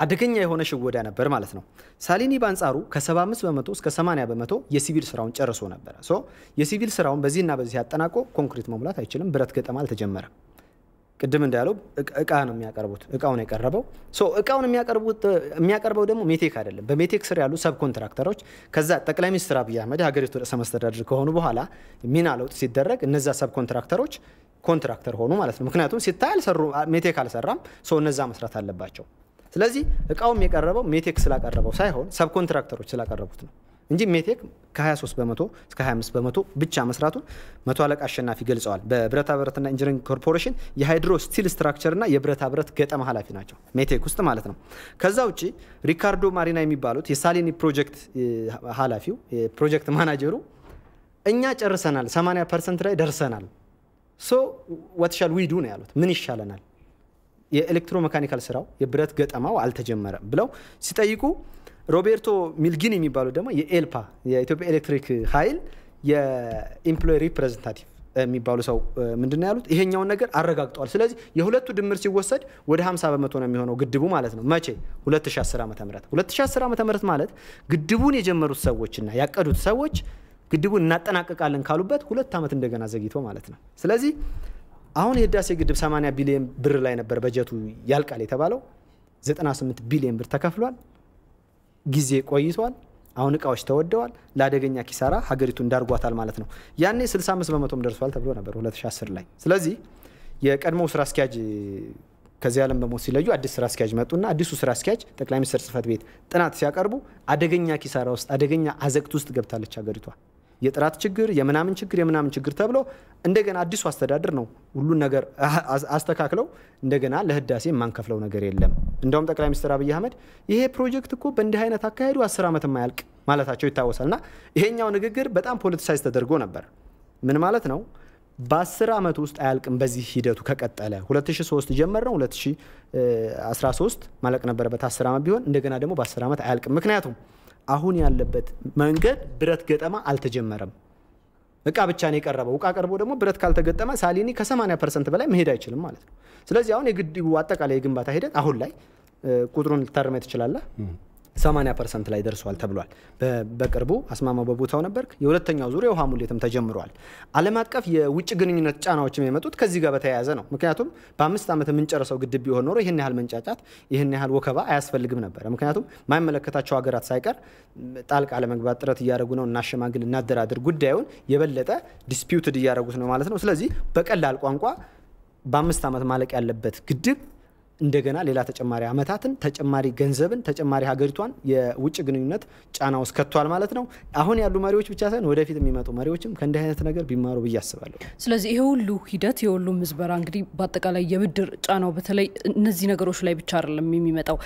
D: አደገኛ የሆነ ሽወዳ ነበር ማለት ነው። ሳሊኒ በአንጻሩ ከ75 በመቶ እስከ 80 በመቶ የሲቪል ስራውን ጨርሶ ነበረ። ሶ የሲቪል ስራውን በዚህና በዚህ አጠናቆ ኮንክሪት መሙላት አይችልም፣ ብረት ገጠማ አልተጀመረም። ቅድም እንዳለው እቃ ነው የሚያቀርቡት። እቃውን የቀረበው እቃውን የሚያቀርበው ደግሞ ሜቴክ አይደለም። በሜቴክ ስር ያሉ ሰብ ኮንትራክተሮች ከዛ ጠቅላይ ሚኒስትር አብይ አህመድ የሀገሪቱ ርዕሰ መስተዳድር ከሆኑ በኋላ ሚና ለውጥ ሲደረግ እነዛ ሰብ ኮንትራክተሮች ኮንትራክተር ሆኑ ማለት ነው። ምክንያቱም ሲታይ ሜቴክ አልሰራም፣ ሰው እነዛ መስራት አለባቸው። ስለዚህ እቃውም የቀረበው ሜቴክ ስላቀረበው ሳይሆን ሰብ ኮንትራክተሮች ስላቀረቡት ነው እንጂ ሜቴክ ከ23 በመቶ እስከ 25 በመቶ ብቻ መስራቱን መቶ አለቃ አሸናፊ ገልጸዋል። በብረታ ብረትና ኢንጂነሪንግ ኮርፖሬሽን የሃይድሮ ስቲል ስትራክቸርና የብረታ ብረት ገጠማ ኃላፊ ናቸው፣ ሜቴክ ውስጥ ማለት ነው። ከዛ ውጭ ሪካርዶ ማሪና የሚባሉት የሳሊኒ ፕሮጀክት ኃላፊው የፕሮጀክት ማናጀሩ እኛ ጨርሰናል፣ 80 ፐርሰንት ላይ ደርሰናል፣ ሶ ወትሻል ዊዱ ነው ያሉት፣ ምን ይሻለናል የኤሌክትሮሜካኒካል ስራው የብረት ገጠማው አልተጀመረም ብለው ሲጠይቁ ሮቤርቶ ሚልጊን የሚባሉ ደግሞ የኤልፓ የኢትዮጵያ ኤሌክትሪክ ኃይል የኢምፕሎይ ሪፕሬዘንታቲቭ የሚባሉ ሰው ምንድን ያሉት ይሄኛውን ነገር አረጋግጠዋል። ስለዚህ የሁለቱ ድምር ሲወሰድ ወደ 50 በመቶ ነው የሚሆነው ግድቡ ማለት ነው። መቼ? 2010 ዓ ም 2010 ዓ ም ማለት ግድቡን የጀመሩት ሰዎች እና ያቀዱት ሰዎች ግድቡን እናጠናቀቃለን ካሉበት ሁለት ዓመት እንደገና ዘግይቶ ማለት ነው። ስለዚህ አሁን የህዳሴ ግድብ 80 ቢሊዮን ብር ላይ ነበር በጀቱ ያልቃል የተባለው 98 ቢሊዮን ብር ተከፍሏል። ጊዜ ቆይቷል። አሁን እቃዎች ተወደዋል። ለአደገኛ ኪሳራ ሀገሪቱ እንዳርጓታል ማለት ነው። ያኔ 65 በመቶም ደርሷል ተብሎ ነበር 2010 ላይ። ስለዚህ የቀድሞው ስራ አስኪያጅ ከዚህ ዓለም በሞት ሲለዩ አዲስ ስራ አስኪያጅ መጡና አዲሱ ስራ አስኪያጅ ጠቅላይ ሚኒስትር ጽህፈት ቤት ጥናት ሲያቀርቡ አደገኛ ኪሳራ ውስጥ አደገኛ አዘቅት ውስጥ ገብታለች ሀገሪቷ። የጥራት ችግር የምናምን ችግር የምናምን ችግር ተብሎ እንደገና አዲሱ አስተዳደር ነው ሁሉን ነገር አስተካክለው እንደገና ለህዳሴ የማንከፍለው ነገር የለም። እንደውም ጠቅላይ ሚኒስትር አብይ አህመድ ይሄ ፕሮጀክት እኮ በእንዲህ አይነት አካሄዱ አስር ዓመት የማያልቅ ማለታቸው ይታወሳል። እና ይሄኛው ንግግር በጣም ፖለቲሳይዝ ተደርጎ ነበር። ምን ማለት ነው? በአስር ዓመት ውስጥ አያልቅም በዚህ ሂደቱ ከቀጠለ 2003 ጀመር ነው 2013 ማለቅ ነበረበት 10 ዓመት ቢሆን እንደገና ደግሞ በአስር ዓመት አያልቅም ምክንያቱም አሁን ያለበት መንገድ ብረት ገጠማ አልተጀመረም። እቃ ብቻ ነው የቀረበው። እቃ ቀርቦ ደግሞ ብረት ካልተገጠመ ሳሊኒ ከ80 ፐርሰንት በላይ መሄድ አይችልም ማለት ነው። ስለዚህ አሁን የግድቡ አጠቃላይ የግንባታ ሂደት አሁን ላይ ቁጥሩን ልታርመ ትችላለህ 80 ፐርሰንት ላይ ደርሷል ተብሏል። በቅርቡ አስማማው በቦታው ነበርክ። የሁለተኛው ዙር የውሃ ሙሌትም ተጀምሯል። ዓለም አቀፍ የውጭ ግንኙነት ጫናዎችም የመጡት ከዚህ ጋር በተያያዘ ነው። ምክንያቱም በአምስት ዓመት የምንጨርሰው ግድብ ቢሆን ኖሮ ይህን ያህል መንጫጫት፣ ይህን ያህል ወከባ አያስፈልግም ነበረ። ምክንያቱም ማይመለከታቸው ሀገራት ሳይቀር ጣልቃ ለመግባት ጥረት እያደረጉ ነው። እናሸማግል፣ እናደራድር፣ ጉዳዩን የበለጠ ዲስፒውትድ እያደረጉት ነው ማለት ነው። ስለዚህ በቀላል ቋንቋ በአምስት ዓመት ማለቅ ያለበት ግድብ እንደገና ሌላ ተጨማሪ አመታትን፣ ተጨማሪ ገንዘብን፣ ተጨማሪ ሀገሪቷን የውጭ ግንኙነት ጫና ውስጥ ከቷል ማለት ነው። አሁን ያሉ መሪዎች ብቻ ሳይሆን ወደፊት የሚመጡ መሪዎችም ከእንዲህ አይነት ነገር ቢማሩ ብዬ አስባለሁ።
A: ስለዚህ ይሄ ሁሉ ሂደት የሁሉ ምዝበራ እንግዲህ በአጠቃላይ የብድር ጫናው በተለይ እነዚህ ነገሮች ላይ ብቻ አይደለም የሚመጣው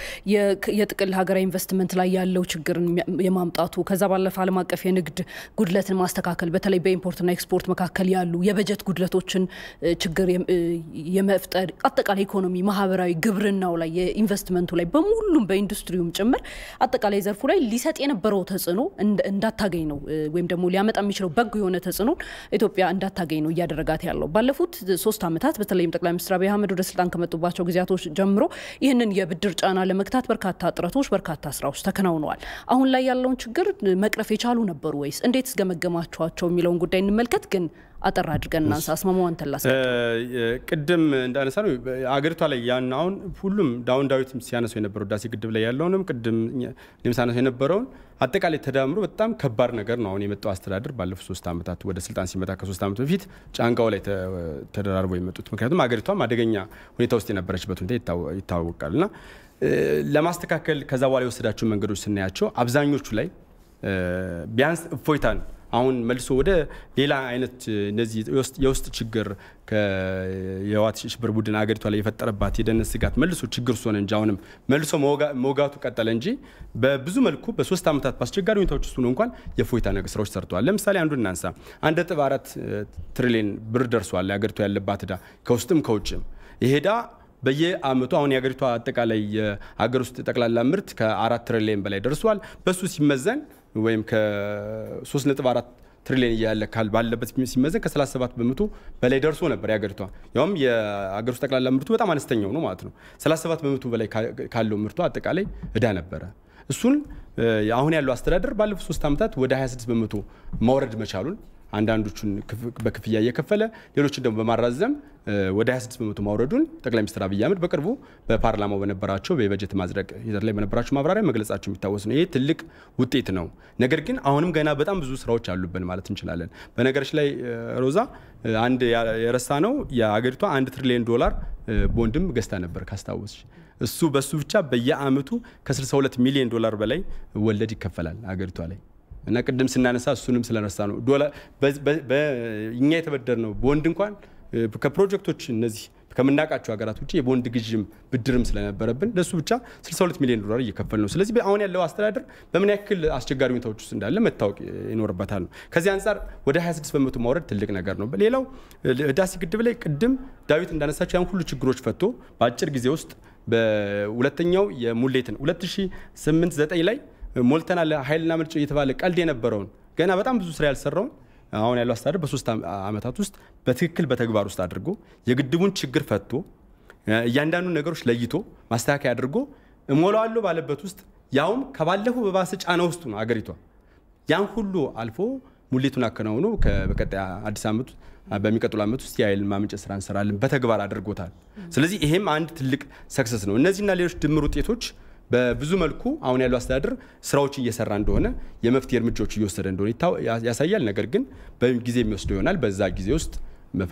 A: የጥቅል ሀገራዊ ኢንቨስትመንት ላይ ያለው ችግርን የማምጣቱ ከዛ ባለፈ ዓለም አቀፍ የንግድ ጉድለትን ማስተካከል በተለይ በኢምፖርትና ኤክስፖርት መካከል ያሉ የበጀት ጉድለቶችን ችግር የመፍጠር አጠቃላይ ኢኮኖሚ፣ ማህበራዊ ግብርናው ላይ የኢንቨስትመንቱ ላይ በሙሉም በኢንዱስትሪውም ጭምር አጠቃላይ ዘርፉ ላይ ሊሰጥ የነበረው ተጽዕኖ እንዳታገኝ ነው ወይም ደግሞ ሊያመጣ የሚችለው በጎ የሆነ ተጽዕኖ ኢትዮጵያ እንዳታገኝ ነው እያደረጋት ያለው። ባለፉት ሶስት ዓመታት በተለይም ጠቅላይ ሚኒስትር አብይ አህመድ ወደ ስልጣን ከመጡባቸው ጊዜያቶች ጀምሮ ይህንን የብድር ጫና ለመግታት በርካታ ጥረቶች፣ በርካታ ስራዎች ተከናውነዋል። አሁን ላይ ያለውን ችግር መቅረፍ የቻሉ ነበሩ ወይስ እንዴት እስገመገማቸዋቸው የሚለውን ጉዳይ እንመልከት ግን አጠር አድርገን እናንሳ። አስማማው አንተን
C: ቅድም እንዳነሳ ነው አገሪቷ ላይ ያን አሁን ሁሉም ዳውን ዳዊት ሲያነሱ የነበረው ህዳሴ ግድብ ላይ ያለውንም ቅድም እኔም ሳነሱ የነበረውን አጠቃላይ ተዳምሮ በጣም ከባድ ነገር ነው። አሁን የመጣው አስተዳደር ባለፉት ሶስት ዓመታት ወደ ስልጣን ሲመጣ ከሶስት ዓመት በፊት ጫንቃው ላይ ተደራርበው የመጡት ምክንያቱም አገሪቷም አደገኛ ሁኔታ ውስጥ የነበረችበት ሁኔታ ይታወቃል እና ለማስተካከል ከዛ በኋላ የወሰዳቸው መንገዶች ስናያቸው አብዛኞቹ ላይ ቢያንስ እፎይታን አሁን መልሶ ወደ ሌላ አይነት እነዚህ የውስጥ ችግር የህወሓት ሽብር ቡድን አገሪቷ ላይ የፈጠረባት የደህንነት ስጋት መልሶ ችግር ሆነ እንጂ አሁንም መልሶ መውጋቱ ቀጠለ እንጂ በብዙ መልኩ በሶስት ዓመታት በአስቸጋሪ ሁኔታዎች ውስጥ ሆኖ እንኳን የፎይታ ነገ ስራዎች ሰርተዋል። ለምሳሌ አንዱ እናንሳ። አንድ ነጥብ አራት ትሪሊየን ብር ደርሷል አገሪቷ ያለባት ዕዳ ከውስጥም ከውጭም። ይሄዳ በየአመቱ አሁን የሀገሪቷ አጠቃላይ የሀገር ውስጥ ጠቅላላ ምርት ከአራት ትሪሊየን በላይ ደርሷል። በሱ ሲመዘን ወይም ከ3.4 ትሪሊዮን እያለ ካል ባለበት ሲመዘን ከ37 በመቶ በላይ ደርሶ ነበር የሀገሪቷ ያውም የሀገር ውስጥ ጠቅላላ ምርቱ በጣም አነስተኛው ነው ማለት ነው። 37 በመቶ በላይ ካለው ምርቱ አጠቃላይ እዳ ነበረ። እሱን አሁን ያለው አስተዳደር ባለፉት ሶስት ዓመታት ወደ 26 በመቶ ማውረድ መቻሉን አንዳንዶቹን በክፍያ እየከፈለ ሌሎችን ደግሞ በማራዘም ወደ 26 በመቶ ማውረዱን ጠቅላይ ሚኒስትር አብይ አህመድ በቅርቡ በፓርላማው በነበራቸው በበጀት ማጽደቅ ሂደት ላይ በነበራቸው ማብራሪያ መግለጻቸው የሚታወስ ነው። ይህ ትልቅ ውጤት ነው። ነገር ግን አሁንም ገና በጣም ብዙ ስራዎች አሉብን ማለት እንችላለን። በነገሮች ላይ ሮዛ፣ አንድ የረሳ ነው የአገሪቷ አንድ ትሪሊዮን ዶላር ቦንድም ገዝታ ነበር ካስታወስሽ። እሱ በሱ ብቻ በየአመቱ ከ62 ሚሊዮን ዶላር በላይ ወለድ ይከፈላል አገሪቷ ላይ እና ቅድም ስናነሳ እሱንም ስለነሳ ነው እኛ የተበደር ነው ቦንድ እንኳን ከፕሮጀክቶች እነዚህ ከምናውቃቸው ሀገራት ውጭ የቦንድ ግዥም ብድርም ስለነበረብን ለእሱ ብቻ 62 ሚሊዮን ዶላር እየከፈል ነው። ስለዚህ አሁን ያለው አስተዳደር በምን ያክል አስቸጋሪ ሁኔታዎች ውስጥ እንዳለ መታወቅ ይኖርበታል ነው። ከዚህ አንጻር ወደ 26 በመቶ ማውረድ ትልቅ ነገር ነው። ሌላው ህዳሴ ግድብ ላይ ቅድም ዳዊት እንዳነሳቸው ያን ሁሉ ችግሮች ፈቶ በአጭር ጊዜ ውስጥ በሁለተኛው የሙሌትን 2008 9 ላይ ሞልተናል ኃይልና ምርጭ እየተባለ ቀልድ የነበረውን ገና በጣም ብዙ ስራ ያልሰራውን አሁን ያለው አስተዳደር በሶስት ዓመታት ውስጥ በትክክል በተግባር ውስጥ አድርጎ የግድቡን ችግር ፈቶ እያንዳንዱ ነገሮች ለይቶ ማስተካከያ አድርጎ እሞላዋለሁ ባለበት ውስጥ ያውም ከባለፉ በባሰ ጫና ውስጥ ነው አገሪቷ። ያን ሁሉ አልፎ ሙሌቱን አከናውኖ በቀጣይ አዲስ ዓመቱ በሚቀጥሉ ዓመት ውስጥ የኃይል ማመንጨት ስራ እንሰራለን በተግባር አድርጎታል። ስለዚህ ይሄም አንድ ትልቅ ሰክሰስ ነው። እነዚህና ሌሎች ድምር ውጤቶች በብዙ መልኩ አሁን ያለው አስተዳደር ስራዎች እየሰራ እንደሆነ የመፍትሄ እርምጃዎች እየወሰደ እንደሆነ ያሳያል። ነገር ግን በጊዜ የሚወስደው ይሆናል። በዛ ጊዜ ውስጥ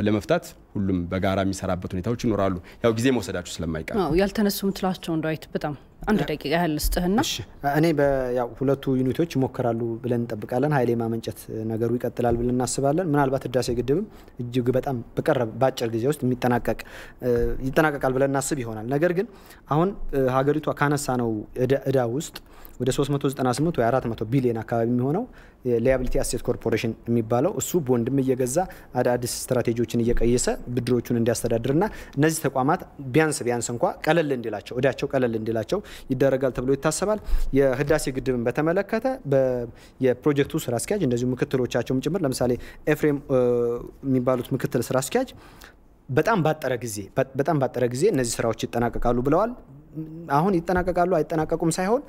C: ለመፍታት ሁሉም በጋራ የሚሰራበት ሁኔታዎች ይኖራሉ። ያው ጊዜ መውሰዳችሁ ስለማይቀር
A: ያልተነሱ ምትላቸው እንዳዊት በጣም አንድ ደቂቃ ያህል ስጥህና
D: እኔ ሁለቱ ዩኒቶች ይሞከራሉ ብለን እንጠብቃለን። ኃይሌ ማመንጨት ነገሩ ይቀጥላል ብለን እናስባለን። ምናልባት ህዳሴ ግድብም እጅግ በጣም በቀረብ በአጭር ጊዜ ውስጥ የሚጠናቀቅ ይጠናቀቃል ብለን እናስብ ይሆናል። ነገር ግን አሁን ሀገሪቷ ካነሳ ነው እዳ ውስጥ ወደ 398 ወይ 400 ቢሊዮን አካባቢ የሚሆነው ሊያብሊቲ አሴት ኮርፖሬሽን የሚባለው እሱ ቦንድም እየገዛ አዳዲስ ስትራቴጂዎችን እየቀየሰ ብድሮቹን እንዲያስተዳድርና እነዚህ ተቋማት ቢያንስ ቢያንስ እንኳ ቀለል እንዲላቸው እዳቸው ቀለል እንዲላቸው ይደረጋል ተብሎ ይታሰባል። የህዳሴ ግድብን በተመለከተ የፕሮጀክቱ ስራ አስኪያጅ እንደዚሁ ምክትሎቻቸውም ጭምር ለምሳሌ ኤፍሬም የሚባሉት ምክትል ስራ አስኪያጅ በጣም ባጠረ ጊዜ በጣም ባጠረ ጊዜ እነዚህ ስራዎች ይጠናቀቃሉ ብለዋል። አሁን ይጠናቀቃሉ አይጠናቀቁም ሳይሆን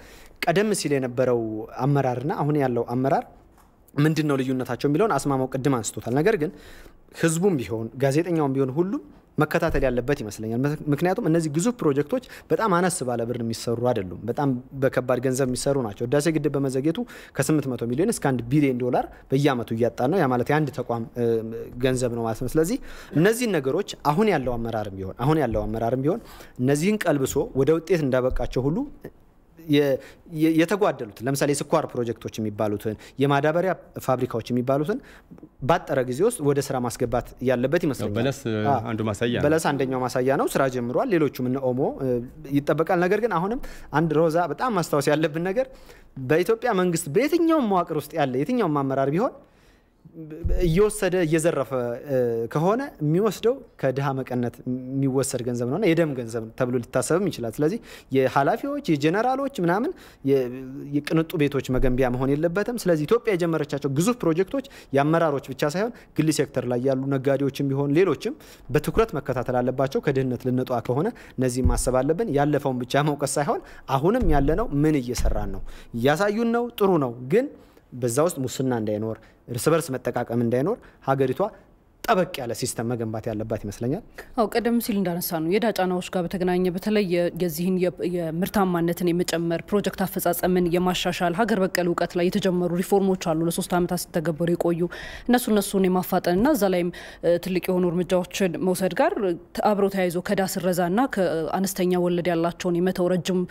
D: ቀደም ሲል የነበረው አመራርና አሁን ያለው አመራር ምንድን ነው ልዩነታቸው የሚለውን አስማማው ቅድም አንስቶታል። ነገር ግን ህዝቡም ቢሆን ጋዜጠኛውም ቢሆን ሁሉም መከታተል ያለበት ይመስለኛል። ምክንያቱም እነዚህ ግዙፍ ፕሮጀክቶች በጣም አነስ ባለ ብር የሚሰሩ አይደሉም። በጣም በከባድ ገንዘብ የሚሰሩ ናቸው። ህዳሴ ግድብ በመዘግየቱ ከ800 ሚሊዮን እስከ 1 ቢሊዮን ዶላር በየአመቱ እያጣ ነው። ያ ማለት የአንድ ተቋም ገንዘብ ነው ማለት ነው። ስለዚህ እነዚህን ነገሮች አሁን ያለው አመራርም ቢሆን አሁን ያለው አመራርም ቢሆን እነዚህን ቀልብሶ ወደ ውጤት እንዳበቃቸው ሁሉ የተጓደሉትን ለምሳሌ የስኳር ፕሮጀክቶች የሚባሉትን የማዳበሪያ ፋብሪካዎች የሚባሉትን ባጠረ ጊዜ ውስጥ ወደ ስራ ማስገባት ያለበት ይመስለኛል።
C: አንዱ ማሳያ በለስ
D: አንደኛው ማሳያ ነው። ስራ ጀምሯል። ሌሎቹም እነ ኦሞ ይጠበቃል። ነገር ግን አሁንም አንድ ሮዛ በጣም ማስታወስ ያለብን ነገር በኢትዮጵያ መንግስት በየትኛውም መዋቅር ውስጥ ያለ የትኛውም አመራር ቢሆን እየወሰደ እየዘረፈ ከሆነ የሚወስደው ከድሃ መቀነት የሚወሰድ ገንዘብ ነውና የደም ገንዘብ ተብሎ ሊታሰብም ይችላል። ስለዚህ የኃላፊዎች የጀነራሎች ምናምን የቅንጡ ቤቶች መገንቢያ መሆን የለበትም። ስለዚህ ኢትዮጵያ የጀመረቻቸው ግዙፍ ፕሮጀክቶች የአመራሮች ብቻ ሳይሆን ግል ሴክተር ላይ ያሉ ነጋዴዎችም ቢሆን ሌሎችም በትኩረት መከታተል አለባቸው። ከድህነት ልንጠዋ ከሆነ እነዚህ ማሰብ አለብን። ያለፈውን ብቻ መውቀስ ሳይሆን አሁንም ያለነው ምን እየሰራን ነው፣ እያሳዩን ነው፣ ጥሩ ነው ግን በዛ ውስጥ ሙስና እንዳይኖር፣ እርስ በርስ መጠቃቀም እንዳይኖር ሀገሪቷ ጠበቅ ያለ ሲስተም መገንባት ያለባት ይመስለኛል።
A: አው ቀደም ሲል እንዳነሳ ነው የዕዳ ጫናዎች ጋር በተገናኘ በተለይ የዚህን የምርታማነትን የመጨመር ፕሮጀክት አፈጻጸምን የማሻሻል ሀገር በቀል እውቀት ላይ የተጀመሩ ሪፎርሞች አሉ ለሶስት ዓመታት ሲተገበሩ የቆዩ እነሱ እነሱን የማፋጠንና እዛ ላይም ትልቅ የሆኑ እርምጃዎችን መውሰድ ጋር አብሮ ተያይዞ ከዕዳ ስረዛና ከአነስተኛ ወለድ ያላቸውን የመተው ረጅም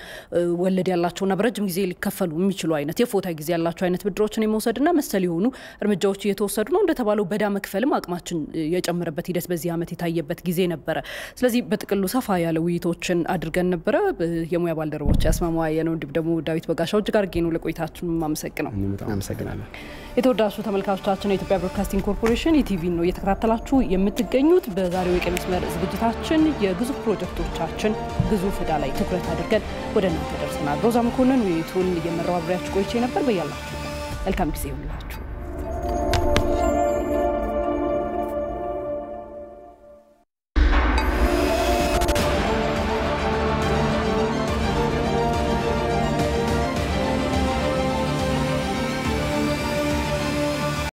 A: ወለድ ያላቸውና በረጅም ጊዜ ሊከፈሉ የሚችሉ አይነት የፎታ ጊዜ ያላቸው አይነት ብድሮችን የመውሰድና መሰል የሆኑ እርምጃዎች እየተወሰዱ ነው። እንደተባለው በዕዳ መክፈልም አቅማችን የጨመረበት ሂደት በዚህ ዓመት የታየበት ጊዜ ነበረ። ስለዚህ በጥቅሉ ሰፋ ያለ ውይይቶችን አድርገን ነበረ። የሙያ ባልደረቦች ያስማማው አየነው፣ እንዲሁም ደግሞ ዳዊት በጋሻው እጅግ አድርጌ ነው ለቆይታችን የማመሰግነው። አመሰግናለሁ። የተወዳችሁ ተመልካቾቻችን የኢትዮጵያ ብሮድካስቲንግ ኮርፖሬሽን ኢቲቪ ነው እየተከታተላችሁ የምትገኙት። በዛሬው የቀን መስመር ዝግጅታችን የግዙፍ ፕሮጀክቶቻችን ግዙፍ ዕዳ ላይ ትኩረት አድርገን ወደ እናንተ ደርሰናል። ሮዛ መኮንን ውይይቱን እየመራው አብሬያችሁ ቆይቼ ነበር። በያላችሁ መልካም ጊዜ ይሁንላችሁ።